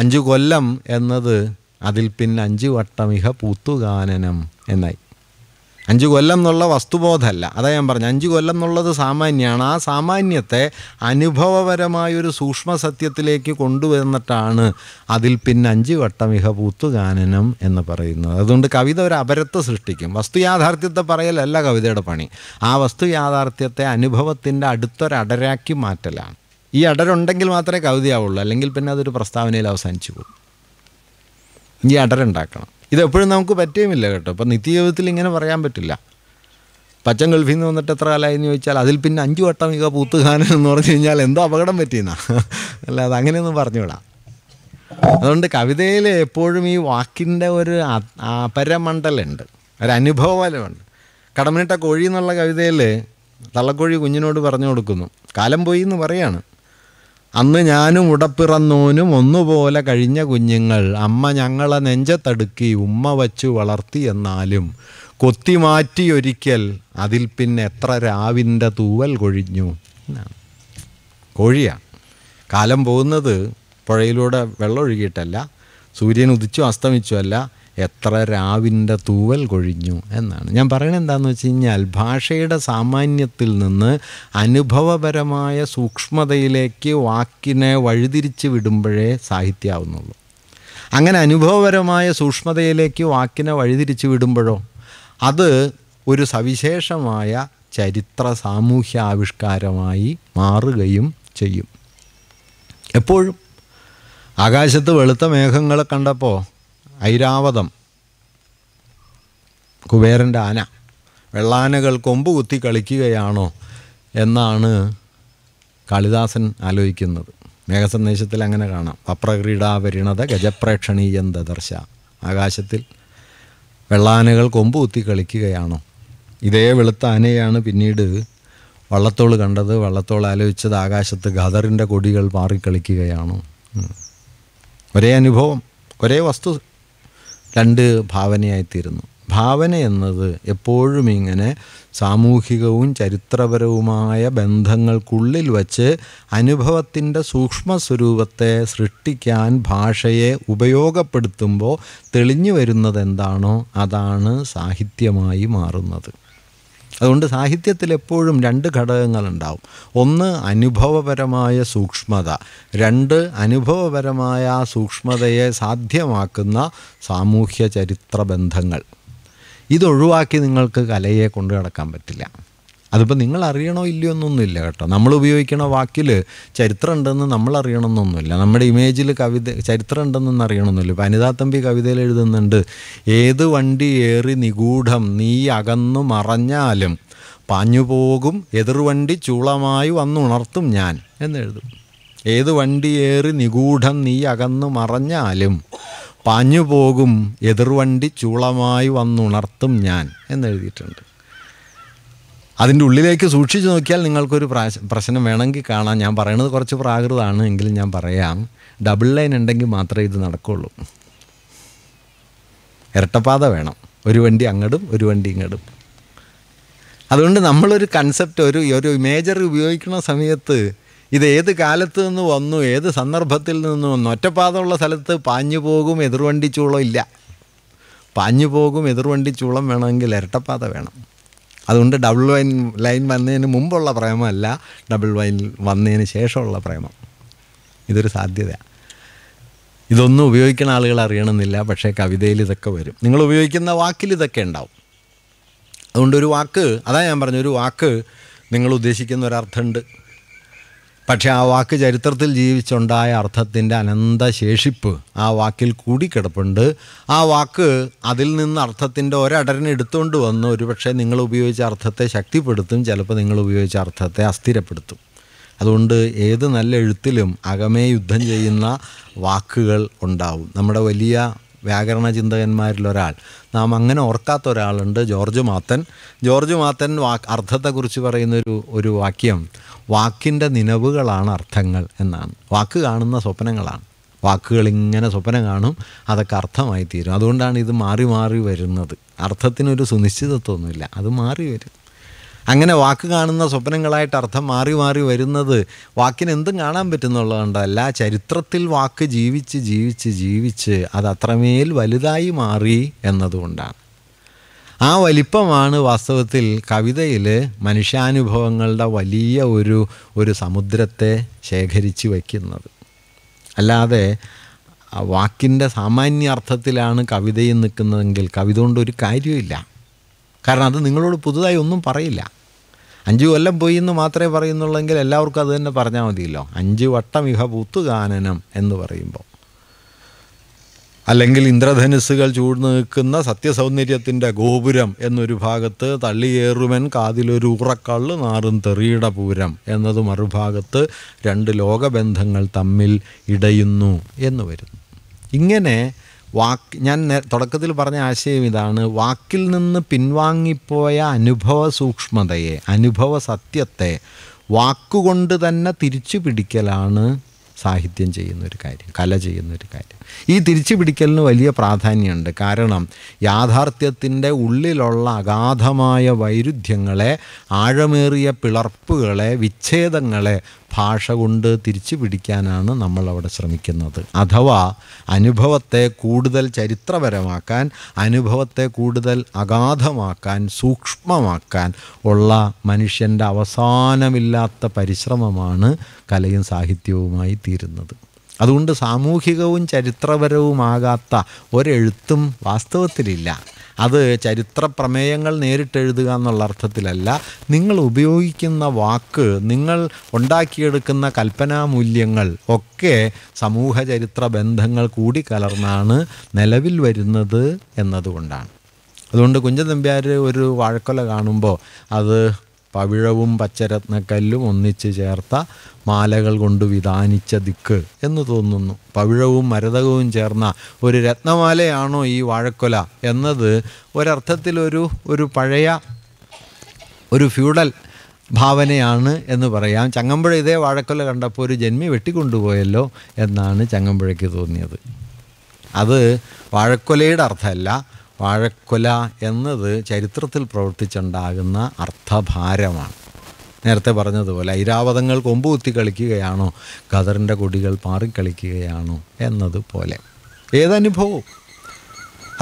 അഞ്ച് കൊല്ലം എന്നത് അതിൽ പിന്നെ അഞ്ച് വട്ടം ഇഹ പൂത്തുഗാനനം എന്നായി അഞ്ച് കൊല്ലം എന്നുള്ള വസ്തുബോധമല്ല അതാ ഞാൻ പറഞ്ഞു അഞ്ച് കൊല്ലം എന്നുള്ളത് സാമാന്യമാണ് ആ സാമാന്യത്തെ അനുഭവപരമായൊരു സൂക്ഷ്മ സത്യത്തിലേക്ക് കൊണ്ടുവന്നിട്ടാണ് അതിൽ പിന്നെ അഞ്ച് വട്ടം ഇഹ പൂത്തുഗാനനം എന്ന് പറയുന്നത് അതുകൊണ്ട് കവിത ഒരു അപരത്ത് സൃഷ്ടിക്കും വസ്തു യാഥാർത്ഥ്യത്തെ പറയലല്ല കവിതയുടെ പണി ആ വസ്തു യാഥാർത്ഥ്യത്തെ അനുഭവത്തിൻ്റെ അടുത്തൊരടരാക്കി മാറ്റലാണ് ഈ അടരുണ്ടെങ്കിൽ മാത്രമേ കവിതയാവുള്ളൂ അല്ലെങ്കിൽ പിന്നെ അതൊരു പ്രസ്താവനയിൽ അവസാനിച്ചു പോകും ഈ അടരുണ്ടാക്കണം ഇതെപ്പോഴും നമുക്ക് പറ്റുകയുമില്ല കേട്ടോ അപ്പം നിത്യജീവിതത്തിൽ ഇങ്ങനെ പറയാൻ പറ്റില്ല പച്ചൻ ഗൾഫിൽ നിന്ന് വന്നിട്ട് എത്ര എന്ന് ചോദിച്ചാൽ അതിൽ പിന്നെ അഞ്ചു വട്ടം ഇക പൂത്തുഖാനൻ എന്ന് പറഞ്ഞു കഴിഞ്ഞാൽ എന്തോ അപകടം പറ്റിയെന്നാ അല്ലാതെ അങ്ങനെയൊന്നും പറഞ്ഞുവിടാം അതുകൊണ്ട് കവിതയിൽ എപ്പോഴും ഈ വാക്കിൻ്റെ ഒരു പരമണ്ഡലുണ്ട് ഒരു അനുഭവബലമുണ്ട് കടമനിട്ട കോഴി എന്നുള്ള കവിതയിൽ തള്ളക്കോഴി കുഞ്ഞിനോട് പറഞ്ഞു കൊടുക്കുന്നു കാലം പോയി എന്ന് പറയാണ് അന്ന് ഞാനും ഉടപ്പിറന്നോനും ഒന്നുപോലെ കഴിഞ്ഞ കുഞ്ഞുങ്ങൾ അമ്മ ഞങ്ങളെ നെഞ്ചത്തടുക്കി ഉമ്മ വച്ചു വളർത്തി എന്നാലും കൊത്തിമാറ്റി ഒരിക്കൽ അതിൽ പിന്നെ എത്ര രാവിൻ്റെ തൂവൽ കൊഴിഞ്ഞു കോഴിയാണ് കാലം പോകുന്നത് പുഴയിലൂടെ വെള്ളമൊഴുകിയിട്ടല്ല ഒഴുകിയിട്ടല്ല സൂര്യൻ ഉദിച്ചു അസ്തമിച്ചുമല്ല എത്ര രാവിൻ്റെ തൂവൽ കൊഴിഞ്ഞു എന്നാണ് ഞാൻ പറയുന്നത് എന്താണെന്ന് വെച്ച് കഴിഞ്ഞാൽ ഭാഷയുടെ സാമാന്യത്തിൽ നിന്ന് അനുഭവപരമായ സൂക്ഷ്മതയിലേക്ക് വാക്കിനെ വഴിതിരിച്ച് വിടുമ്പോഴേ സാഹിത്യമാവുന്നുള്ളൂ അങ്ങനെ അനുഭവപരമായ സൂക്ഷ്മതയിലേക്ക് വാക്കിനെ വഴിതിരിച്ച് വിടുമ്പോഴോ അത് ഒരു സവിശേഷമായ ചരിത്ര സാമൂഹ്യ ആവിഷ്കാരമായി മാറുകയും ചെയ്യും എപ്പോഴും ആകാശത്ത് വെളുത്ത മേഘങ്ങളെ കണ്ടപ്പോൾ ഐരാവതം കുബേരൻ്റെ ആന വെള്ളാനകൾ കൊമ്പ് കുത്തി കളിക്കുകയാണോ എന്നാണ് കാളിദാസൻ ആലോചിക്കുന്നത് മേഘസന്ദേശത്തിൽ അങ്ങനെ കാണാം വപ്രക്രീഡാ പരിണത ഗജപ്രേക്ഷണീയം ദർശ ആകാശത്തിൽ വെള്ളാനകൾ കൊമ്പ് കുത്തി കളിക്കുകയാണോ ഇതേ വെളുത്ത ആനയാണ് പിന്നീട് വള്ളത്തോൾ കണ്ടത് വള്ളത്തോൾ ആലോചിച്ചത് ആകാശത്ത് ഖദറിൻ്റെ കൊടികൾ മാറിക്കളിക്കുകയാണോ ഒരേ അനുഭവം ഒരേ വസ്തു രണ്ട് ഭാവനയായിത്തീരുന്നു ഭാവന എന്നത് എപ്പോഴും ഇങ്ങനെ സാമൂഹികവും ചരിത്രപരവുമായ ബന്ധങ്ങൾക്കുള്ളിൽ വച്ച് അനുഭവത്തിൻ്റെ സൂക്ഷ്മ സ്വരൂപത്തെ സൃഷ്ടിക്കാൻ ഭാഷയെ ഉപയോഗപ്പെടുത്തുമ്പോൾ തെളിഞ്ഞു എന്താണോ അതാണ് സാഹിത്യമായി മാറുന്നത് അതുകൊണ്ട് സാഹിത്യത്തിൽ എപ്പോഴും രണ്ട് ഘടകങ്ങളുണ്ടാവും ഒന്ന് അനുഭവപരമായ സൂക്ഷ്മത രണ്ട് അനുഭവപരമായ സൂക്ഷ്മതയെ സാധ്യമാക്കുന്ന സാമൂഹ്യ ചരിത്ര ബന്ധങ്ങൾ ഇതൊഴിവാക്കി നിങ്ങൾക്ക് കലയെ കൊണ്ടു നടക്കാൻ പറ്റില്ല അതിപ്പോൾ നിങ്ങൾ അറിയണോ ഇല്ലയോ എന്നൊന്നുമില്ല കേട്ടോ നമ്മൾ ഉപയോഗിക്കണ വാക്കിൽ ചരിത്രം ഉണ്ടെന്ന് നമ്മൾ അറിയണമെന്നൊന്നുമില്ല നമ്മുടെ ഇമേജിൽ കവിത ചരിത്രം ഉണ്ടെന്നൊന്നും അറിയണമെന്നില്ല ഇപ്പോൾ തമ്പി കവിതയിൽ എഴുതുന്നുണ്ട് ഏത് വണ്ടി ഏറി നിഗൂഢം നീ അകന്നു മറഞ്ഞാലും പാഞ്ഞുപോകും എതിർവണ്ടി ചൂളമായി വന്നുണർത്തും ഞാൻ എന്നെഴുതും ഏത് വണ്ടി ഏറി നിഗൂഢം നീ അകന്നു മറഞ്ഞാലും പാഞ്ഞുപോകും എതിർവണ്ടി ചൂളമായി വന്നുണർത്തും ഞാൻ എന്നെഴുതിയിട്ടുണ്ട് അതിൻ്റെ ഉള്ളിലേക്ക് സൂക്ഷിച്ചു നോക്കിയാൽ നിങ്ങൾക്കൊരു പ്രശ്നം വേണമെങ്കിൽ കാണാം ഞാൻ പറയണത് കുറച്ച് പ്രാകൃതമാണ് എങ്കിലും ഞാൻ പറയാം ഡബിൾ ലൈൻ ഉണ്ടെങ്കിൽ മാത്രമേ ഇത് നടക്കുകയുള്ളൂ ഇരട്ടപ്പാത വേണം ഒരു വണ്ടി അങ്ങടും ഒരു വണ്ടി ഇങ്ങടും അതുകൊണ്ട് നമ്മളൊരു കൺസെപ്റ്റ് ഒരു ഒരു മേജർ ഉപയോഗിക്കുന്ന സമയത്ത് ഇത് ഏത് കാലത്ത് നിന്ന് വന്നു ഏത് സന്ദർഭത്തിൽ നിന്ന് വന്നു ഉള്ള സ്ഥലത്ത് പാഞ്ഞു പോകും എതിർവണ്ടി ചൂളം ഇല്ല പാഞ്ഞു പോകും എതിർവണ്ടി ചൂളം വേണമെങ്കിൽ ഇരട്ടപ്പാത വേണം അതുകൊണ്ട് ഡബിൾ വൈൻ ലൈൻ വന്നതിന് മുമ്പുള്ള പ്രേമമല്ല ഡബിൾ വൈൻ വന്നതിന് ശേഷമുള്ള പ്രേമം ഇതൊരു സാധ്യതയാണ് ഇതൊന്നും ഉപയോഗിക്കുന്ന ആളുകൾ അറിയണമെന്നില്ല പക്ഷേ കവിതയിൽ ഇതൊക്കെ വരും നിങ്ങൾ ഉപയോഗിക്കുന്ന വാക്കിൽ ഇതൊക്കെ ഉണ്ടാവും അതുകൊണ്ട് ഒരു വാക്ക് അതാണ് ഞാൻ പറഞ്ഞു ഒരു വാക്ക് നിങ്ങൾ ഉദ്ദേശിക്കുന്ന ഒരർത്ഥമുണ്ട് പക്ഷേ ആ വാക്ക് ചരിത്രത്തിൽ ജീവിച്ചുണ്ടായ അർത്ഥത്തിൻ്റെ അനന്ത ശേഷിപ്പ് ആ വാക്കിൽ കൂടി കിടപ്പുണ്ട് ആ വാക്ക് അതിൽ നിന്ന് അർത്ഥത്തിൻ്റെ ഒരടരനെടുത്തുകൊണ്ട് എടുത്തുകൊണ്ട് വന്ന് ഒരുപക്ഷെ നിങ്ങൾ ഉപയോഗിച്ച അർത്ഥത്തെ ശക്തിപ്പെടുത്തും ചിലപ്പോൾ നിങ്ങൾ ഉപയോഗിച്ച അർത്ഥത്തെ അസ്ഥിരപ്പെടുത്തും അതുകൊണ്ട് ഏത് നല്ല എഴുത്തിലും അകമേ യുദ്ധം ചെയ്യുന്ന വാക്കുകൾ ഉണ്ടാവും നമ്മുടെ വലിയ വ്യാകരണ ചിന്തകന്മാരിലൊരാൾ നാം അങ്ങനെ ഓർക്കാത്ത ഒരാളുണ്ട് ജോർജ് മാത്തൻ ജോർജ് മാത്തൻ വാ അർത്ഥത്തെക്കുറിച്ച് പറയുന്നൊരു ഒരു വാക്യം വാക്കിൻ്റെ നിലവുകളാണ് അർത്ഥങ്ങൾ എന്നാണ് വാക്ക് കാണുന്ന സ്വപ്നങ്ങളാണ് വാക്കുകൾ ഇങ്ങനെ സ്വപ്നം കാണും അതൊക്കെ അർത്ഥമായി തീരും അതുകൊണ്ടാണ് ഇത് മാറി മാറി വരുന്നത് അർത്ഥത്തിനൊരു സുനിശ്ചിതത്വമൊന്നുമില്ല അത് മാറി വരും അങ്ങനെ വാക്ക് കാണുന്ന സ്വപ്നങ്ങളായിട്ട് അർത്ഥം മാറി മാറി വരുന്നത് വാക്കിന് എന്തും കാണാൻ പറ്റുന്നുള്ളതുകൊണ്ടല്ല ചരിത്രത്തിൽ വാക്ക് ജീവിച്ച് ജീവിച്ച് ജീവിച്ച് അത് അത്രമേൽ വലുതായി മാറി എന്നതുകൊണ്ടാണ് ആ വലിപ്പമാണ് വാസ്തവത്തിൽ കവിതയിൽ മനുഷ്യാനുഭവങ്ങളുടെ വലിയ ഒരു ഒരു സമുദ്രത്തെ ശേഖരിച്ച് വയ്ക്കുന്നത് അല്ലാതെ വാക്കിൻ്റെ അർത്ഥത്തിലാണ് കവിതയിൽ നിൽക്കുന്നതെങ്കിൽ കവിത കൊണ്ട് ഒരു കാര്യമില്ല കാരണം അത് നിങ്ങളോട് പുതുതായി ഒന്നും പറയില്ല അഞ്ച് കൊല്ലം പോയി എന്ന് മാത്രമേ പറയുന്നുള്ളെങ്കിൽ എല്ലാവർക്കും അത് തന്നെ പറഞ്ഞാൽ മതിയല്ലോ അഞ്ച് വട്ടം ഇഹ പുത്തുഗാനനം എന്ന് പറയുമ്പോൾ അല്ലെങ്കിൽ ഇന്ദ്രധനുസ്സുകൾ ചൂട് നിൽക്കുന്ന സത്യസൗന്ദര്യത്തിൻ്റെ ഗോപുരം എന്നൊരു ഭാഗത്ത് തള്ളിയേറുമൻ കാതിലൊരു ഉറക്കള്ള് നാറും തെറിയുടെ പൂരം എന്നത് മറുഭാഗത്ത് രണ്ട് ലോകബന്ധങ്ങൾ തമ്മിൽ ഇടയുന്നു എന്ന് വരുന്നു ഇങ്ങനെ വാക്ക് ഞാൻ തുടക്കത്തിൽ പറഞ്ഞ ആശയം ഇതാണ് വാക്കിൽ നിന്ന് പിൻവാങ്ങിപ്പോയ അനുഭവ സൂക്ഷ്മതയെ അനുഭവ സത്യത്തെ വാക്കുകൊണ്ട് തന്നെ തിരിച്ചു പിടിക്കലാണ് സാഹിത്യം ചെയ്യുന്ന ഒരു കാര്യം കല ചെയ്യുന്ന ഒരു കാര്യം ഈ തിരിച്ചു പിടിക്കലിന് വലിയ പ്രാധാന്യമുണ്ട് കാരണം യാഥാർത്ഥ്യത്തിൻ്റെ ഉള്ളിലുള്ള അഗാധമായ വൈരുദ്ധ്യങ്ങളെ ആഴമേറിയ പിളർപ്പുകളെ വിച്ഛേദങ്ങളെ ഭാഷ കൊണ്ട് തിരിച്ചു പിടിക്കാനാണ് നമ്മൾ അവിടെ ശ്രമിക്കുന്നത് അഥവാ അനുഭവത്തെ കൂടുതൽ ചരിത്രപരമാക്കാൻ അനുഭവത്തെ കൂടുതൽ അഗാധമാക്കാൻ സൂക്ഷ്മമാക്കാൻ ഉള്ള മനുഷ്യൻ്റെ അവസാനമില്ലാത്ത പരിശ്രമമാണ് കലയും സാഹിത്യവുമായി തീരുന്നത് അതുകൊണ്ട് സാമൂഹികവും ചരിത്രപരവുമാകാത്ത ഒരെഴുത്തും വാസ്തവത്തിലില്ല അത് ചരിത്ര പ്രമേയങ്ങൾ നേരിട്ടെഴുതുക എന്നുള്ള അർത്ഥത്തിലല്ല നിങ്ങൾ ഉപയോഗിക്കുന്ന വാക്ക് നിങ്ങൾ ഉണ്ടാക്കിയെടുക്കുന്ന കൽപ്പനാമൂല്യങ്ങൾ ഒക്കെ സമൂഹ ചരിത്ര ബന്ധങ്ങൾ കൂടി കലർന്നാണ് നിലവിൽ വരുന്നത് എന്നതുകൊണ്ടാണ് അതുകൊണ്ട് കുഞ്ചൻ നമ്പ്യാർ ഒരു വാഴക്കൊല കാണുമ്പോൾ അത് പവിഴവും പച്ചരത്നക്കല്ലും ഒന്നിച്ച് ചേർത്ത മാലകൾ കൊണ്ട് വിധാനിച്ച ദിക്ക് എന്ന് തോന്നുന്നു പവിഴവും മരതകവും ചേർന്ന ഒരു രത്നമാലയാണോ ഈ വാഴക്കൊല എന്നത് ഒരർത്ഥത്തിലൊരു ഒരു പഴയ ഒരു ഫ്യൂഡൽ ഭാവനയാണ് എന്ന് പറയാം ചങ്ങമ്പുഴ ഇതേ വാഴക്കൊല കണ്ടപ്പോൾ ഒരു ജന്മി വെട്ടിക്കൊണ്ടുപോയല്ലോ എന്നാണ് ചങ്ങമ്പുഴയ്ക്ക് തോന്നിയത് അത് വാഴക്കൊലയുടെ അർത്ഥമല്ല വാഴക്കൊല എന്നത് ചരിത്രത്തിൽ പ്രവർത്തിച്ചുണ്ടാകുന്ന അർത്ഥഭാരമാണ് നേരത്തെ പറഞ്ഞതുപോലെ ഐരാവതങ്ങൾ കൊമ്പുകുത്തി കളിക്കുകയാണോ ഖദറിൻ്റെ കൊടികൾ പാറിക്കളിക്കുകയാണോ എന്നതുപോലെ ഏതനുഭവവും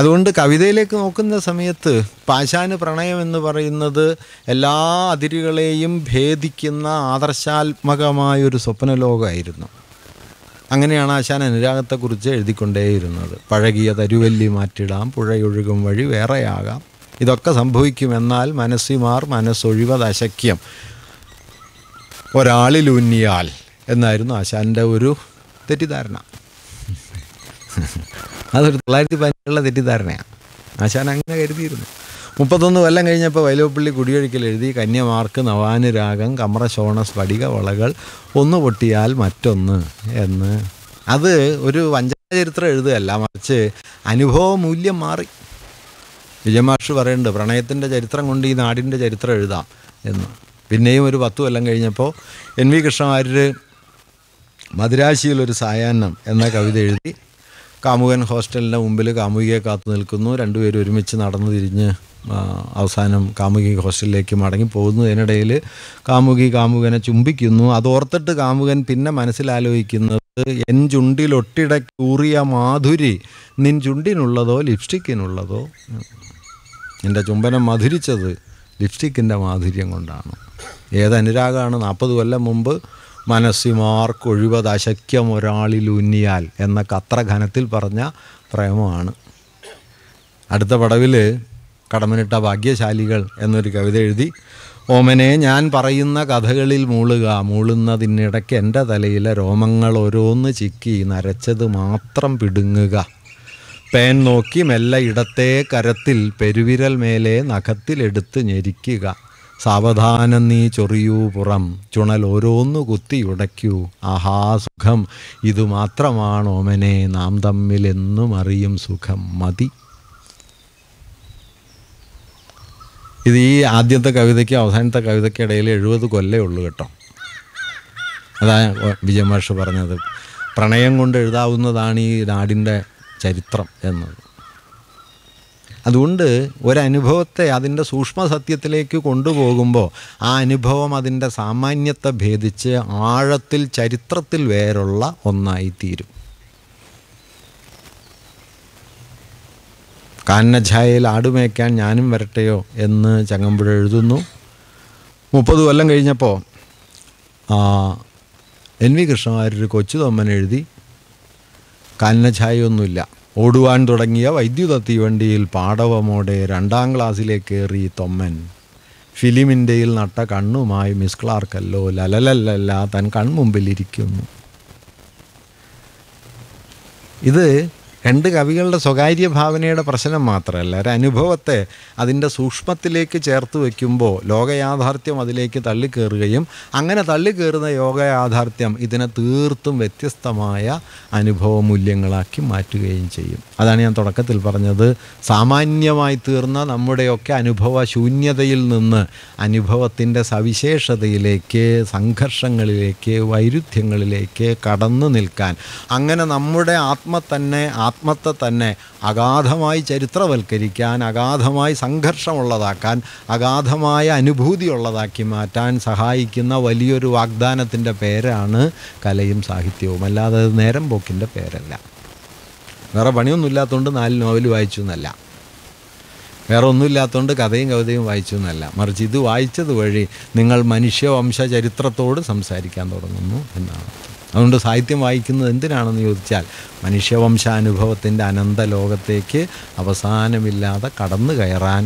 അതുകൊണ്ട് കവിതയിലേക്ക് നോക്കുന്ന സമയത്ത് പാശാന് പ്രണയം എന്ന് പറയുന്നത് എല്ലാ അതിരുകളെയും ഭേദിക്കുന്ന ആദർശാത്മകമായൊരു സ്വപ്നലോകമായിരുന്നു അങ്ങനെയാണ് ആശാൻ അനുരാഗത്തെക്കുറിച്ച് എഴുതിക്കൊണ്ടേയിരുന്നത് പഴകിയ തരുവല്ലി മാറ്റിടാം പുഴയൊഴുകും വഴി വേറെയാകാം ഇതൊക്കെ സംഭവിക്കുമെന്നാൽ മനസ്സിമാർ മനസ്സൊഴിവതശക്യം ഒരാളിലൂന്നിയാൽ എന്നായിരുന്നു ആശാൻ്റെ ഒരു തെറ്റിദ്ധാരണ അതൊരു തൊള്ളായിരത്തി പതിനേഴുള്ള തെറ്റിദ്ധാരണയാണ് ആശാൻ അങ്ങനെ കരുതിയിരുന്നു മുപ്പത്തൊന്ന് കൊല്ലം കഴിഞ്ഞപ്പോൾ വൈലോപ്പള്ളി കുടിയൊഴിക്കൽ എഴുതി കന്യമാർക്ക് നവാനുരാഗം കമറശോണ സ്ഫടിക വളകൾ ഒന്ന് പൊട്ടിയാൽ മറ്റൊന്ന് എന്ന് അത് ഒരു വഞ്ചചരിത്രം എഴുതുകയല്ല മറിച്ച് അനുഭവ മൂല്യം മാറി വിജയമാഷ് പറയുന്നുണ്ട് പ്രണയത്തിൻ്റെ ചരിത്രം കൊണ്ട് ഈ നാടിൻ്റെ ചരിത്രം എഴുതാം എന്ന് പിന്നെയും ഒരു പത്ത് കൊല്ലം കഴിഞ്ഞപ്പോൾ എൻ വി കൃഷ്ണമാര്യർ മദിരാശിയിലൊരു സായാഹ്നം എന്ന കവിത എഴുതി കാമുകൻ ഹോസ്റ്റലിൻ്റെ മുമ്പിൽ കാമുകിയെ കാത്തു നിൽക്കുന്നു രണ്ടുപേരും ഒരുമിച്ച് നടന്നു തിരിഞ്ഞ് അവസാനം കാമുകി ഹോസ്റ്റലിലേക്ക് മടങ്ങി പോകുന്നതിനിടയിൽ കാമുകി കാമുകനെ ചുംബിക്കുന്നു അതോർത്തിട്ട് കാമുകൻ പിന്നെ മനസ്സിലാലോചിക്കുന്നത് എൻ ചുണ്ടിൽ ഒട്ടിടക്കൂറിയ മാധുരി നിൻ ചുണ്ടിനുള്ളതോ ലിപ്സ്റ്റിക്കിനുള്ളതോ എൻ്റെ ചുംബനം മധുരിച്ചത് ലിപ്സ്റ്റിക്കിൻ്റെ മാധുര്യം കൊണ്ടാണ് ഏതനുരാഗമാണ് നാൽപ്പത് കൊല്ലം മുമ്പ് മനസ്സിമാർക്കൊഴിവത് അശക്യം ഒരാളിലൂന്നിയാൽ എന്ന അത്ര ഘനത്തിൽ പറഞ്ഞ പ്രേമമാണ് അടുത്ത പടവിൽ കടമനിട്ട ഭാഗ്യശാലികൾ എന്നൊരു കവിത എഴുതി ഓമനെ ഞാൻ പറയുന്ന കഥകളിൽ മൂളുക മൂളുന്നതിനിടയ്ക്ക് എൻ്റെ തലയിലെ രോമങ്ങൾ ഓരോന്ന് ചിക്കി നരച്ചത് മാത്രം പിടുങ്ങുക പേൻ നോക്കി മെല്ല ഇടത്തെ കരത്തിൽ പെരുവിരൽ മേലെ നഖത്തിലെടുത്ത് ഞെരിക്കുക സാവധാനം നീ ചൊറിയൂ പുറം ചുണൽ ഓരോന്ന് കുത്തിയുടയ്ക്കൂ ആഹാ സുഖം ഇതുമാത്രമാണ് ഓമനെ നാം തമ്മിലെന്നും അറിയും സുഖം മതി ഇത് ഈ ആദ്യത്തെ കവിതയ്ക്ക് അവസാനത്തെ കവിതയ്ക്ക് ഇടയിൽ എഴുപത് കൊല്ലേ ഉള്ളൂ കേട്ടോ അതാ വിജയമാഷ് പറഞ്ഞത് പ്രണയം കൊണ്ട് എഴുതാവുന്നതാണ് ഈ നാടിൻ്റെ ചരിത്രം എന്നത് അതുകൊണ്ട് ഒരനുഭവത്തെ അതിൻ്റെ സൂക്ഷ്മ സത്യത്തിലേക്ക് കൊണ്ടുപോകുമ്പോൾ ആ അനുഭവം അതിൻ്റെ സാമാന്യത്തെ ഭേദിച്ച് ആഴത്തിൽ ചരിത്രത്തിൽ വേരുള്ള ഒന്നായിത്തീരും കാനഛായയിൽ ആടുമേക്കാൻ ഞാനും വരട്ടെയോ എന്ന് ചങ്ങമ്പുഴ എഴുതുന്നു മുപ്പത് കൊല്ലം കഴിഞ്ഞപ്പോൾ എൻ വി കൃഷ്ണമാരൊരു കൊച്ചു തൊമ്മൻ എഴുതി കാനഛായൊന്നുമില്ല ഓടുവാൻ തുടങ്ങിയ വൈദ്യുത തീവണ്ടിയിൽ പാടവമോടെ രണ്ടാം കയറി തൊമ്മൻ ഫിലിമിൻ്റെയിൽ നട്ട കണ്ണുമായി മിസ് ക്ലാർക്കല്ലോ ലലലല്ല തൻ കൺമുമ്പിലിരിക്കുന്നു ഇത് രണ്ട് കവികളുടെ സ്വകാര്യ ഭാവനയുടെ പ്രശ്നം മാത്രമല്ല ഒരു അനുഭവത്തെ അതിൻ്റെ സൂക്ഷ്മത്തിലേക്ക് ചേർത്ത് വയ്ക്കുമ്പോൾ ലോകയാഥാർത്ഥ്യം അതിലേക്ക് തള്ളിക്കയറുകയും അങ്ങനെ തള്ളിക്കയറുന്ന യോഗയാഥാർത്ഥ്യം ഇതിനെ തീർത്തും വ്യത്യസ്തമായ അനുഭവ മൂല്യങ്ങളാക്കി മാറ്റുകയും ചെയ്യും അതാണ് ഞാൻ തുടക്കത്തിൽ പറഞ്ഞത് സാമാന്യമായി തീർന്ന നമ്മുടെയൊക്കെ അനുഭവ ശൂന്യതയിൽ നിന്ന് അനുഭവത്തിൻ്റെ സവിശേഷതയിലേക്ക് സംഘർഷങ്ങളിലേക്ക് വൈരുദ്ധ്യങ്ങളിലേക്ക് കടന്നു നിൽക്കാൻ അങ്ങനെ നമ്മുടെ ആത്മ തന്നെ ആ ആത്മത്തെ തന്നെ അഗാധമായി ചരിത്രവൽക്കരിക്കാൻ അഗാധമായി സംഘർഷമുള്ളതാക്കാൻ അഗാധമായ അനുഭൂതിയുള്ളതാക്കി മാറ്റാൻ സഹായിക്കുന്ന വലിയൊരു വാഗ്ദാനത്തിൻ്റെ പേരാണ് കലയും സാഹിത്യവും അല്ലാതെ നേരം പോക്കിൻ്റെ പേരല്ല വേറെ പണിയൊന്നുമില്ലാത്തതുകൊണ്ട് നാല് നോവൽ വായിച്ചു എന്നല്ല വേറെ ഒന്നുമില്ലാത്തതുകൊണ്ട് കഥയും കവിതയും വായിച്ചു എന്നല്ല മറിച്ച് ഇത് വായിച്ചത് വഴി നിങ്ങൾ മനുഷ്യവംശ ചരിത്രത്തോട് സംസാരിക്കാൻ തുടങ്ങുന്നു എന്നാണ് അതുകൊണ്ട് സാഹിത്യം വായിക്കുന്നത് എന്തിനാണെന്ന് ചോദിച്ചാൽ മനുഷ്യവംശാനുഭവത്തിൻ്റെ അനന്ത ലോകത്തേക്ക് അവസാനമില്ലാതെ കടന്നു കയറാൻ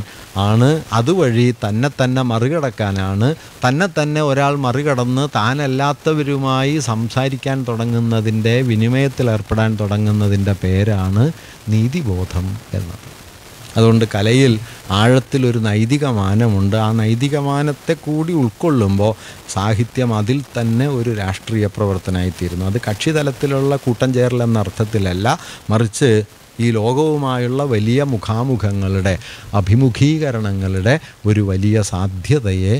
ആണ് അതുവഴി തന്നെ തന്നെ മറികടക്കാനാണ് തന്നെ തന്നെ ഒരാൾ മറികടന്ന് താനല്ലാത്തവരുമായി സംസാരിക്കാൻ തുടങ്ങുന്നതിൻ്റെ വിനിമയത്തിലേർപ്പെടാൻ തുടങ്ങുന്നതിൻ്റെ പേരാണ് നീതിബോധം എന്നത് അതുകൊണ്ട് കലയിൽ ആഴത്തിലൊരു നൈതിക മാനമുണ്ട് ആ നൈതിക മാനത്തെ കൂടി ഉൾക്കൊള്ളുമ്പോൾ സാഹിത്യം അതിൽ തന്നെ ഒരു രാഷ്ട്രീയ പ്രവർത്തനമായിത്തീരുന്നു അത് കക്ഷിതലത്തിലുള്ള കൂട്ടം ചേരൽ എന്ന അർത്ഥത്തിലല്ല മറിച്ച് ഈ ലോകവുമായുള്ള വലിയ മുഖാമുഖങ്ങളുടെ അഭിമുഖീകരണങ്ങളുടെ ഒരു വലിയ സാധ്യതയെ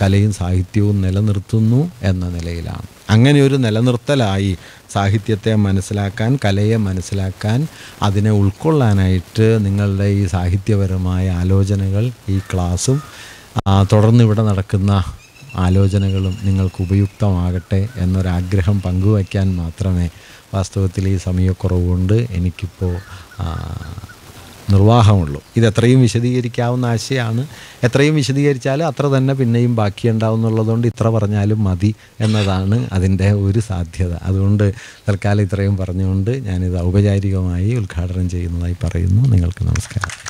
കലയും സാഹിത്യവും നിലനിർത്തുന്നു എന്ന നിലയിലാണ് അങ്ങനെ ഒരു നിലനിർത്തലായി സാഹിത്യത്തെ മനസ്സിലാക്കാൻ കലയെ മനസ്സിലാക്കാൻ അതിനെ ഉൾക്കൊള്ളാനായിട്ട് നിങ്ങളുടെ ഈ സാഹിത്യപരമായ ആലോചനകൾ ഈ ക്ലാസ്സും തുടർന്ന് ഇവിടെ നടക്കുന്ന ആലോചനകളും നിങ്ങൾക്ക് ഉപയുക്തമാകട്ടെ എന്നൊരാഗ്രഹം പങ്കുവയ്ക്കാൻ മാത്രമേ വാസ്തവത്തിൽ ഈ സമയക്കുറവുകൊണ്ട് എനിക്കിപ്പോൾ നിർവാഹമുള്ളൂ ഇത് എത്രയും വിശദീകരിക്കാവുന്ന ആശയമാണ് എത്രയും വിശദീകരിച്ചാൽ അത്ര തന്നെ പിന്നെയും ബാക്കിയുണ്ടാവുന്നുള്ളതുകൊണ്ട് ഇത്ര പറഞ്ഞാലും മതി എന്നതാണ് അതിൻ്റെ ഒരു സാധ്യത അതുകൊണ്ട് തൽക്കാലം ഇത്രയും പറഞ്ഞുകൊണ്ട് ഞാനിത് ഔപചാരികമായി ഉദ്ഘാടനം ചെയ്യുന്നതായി പറയുന്നു നിങ്ങൾക്ക് നമസ്കാരം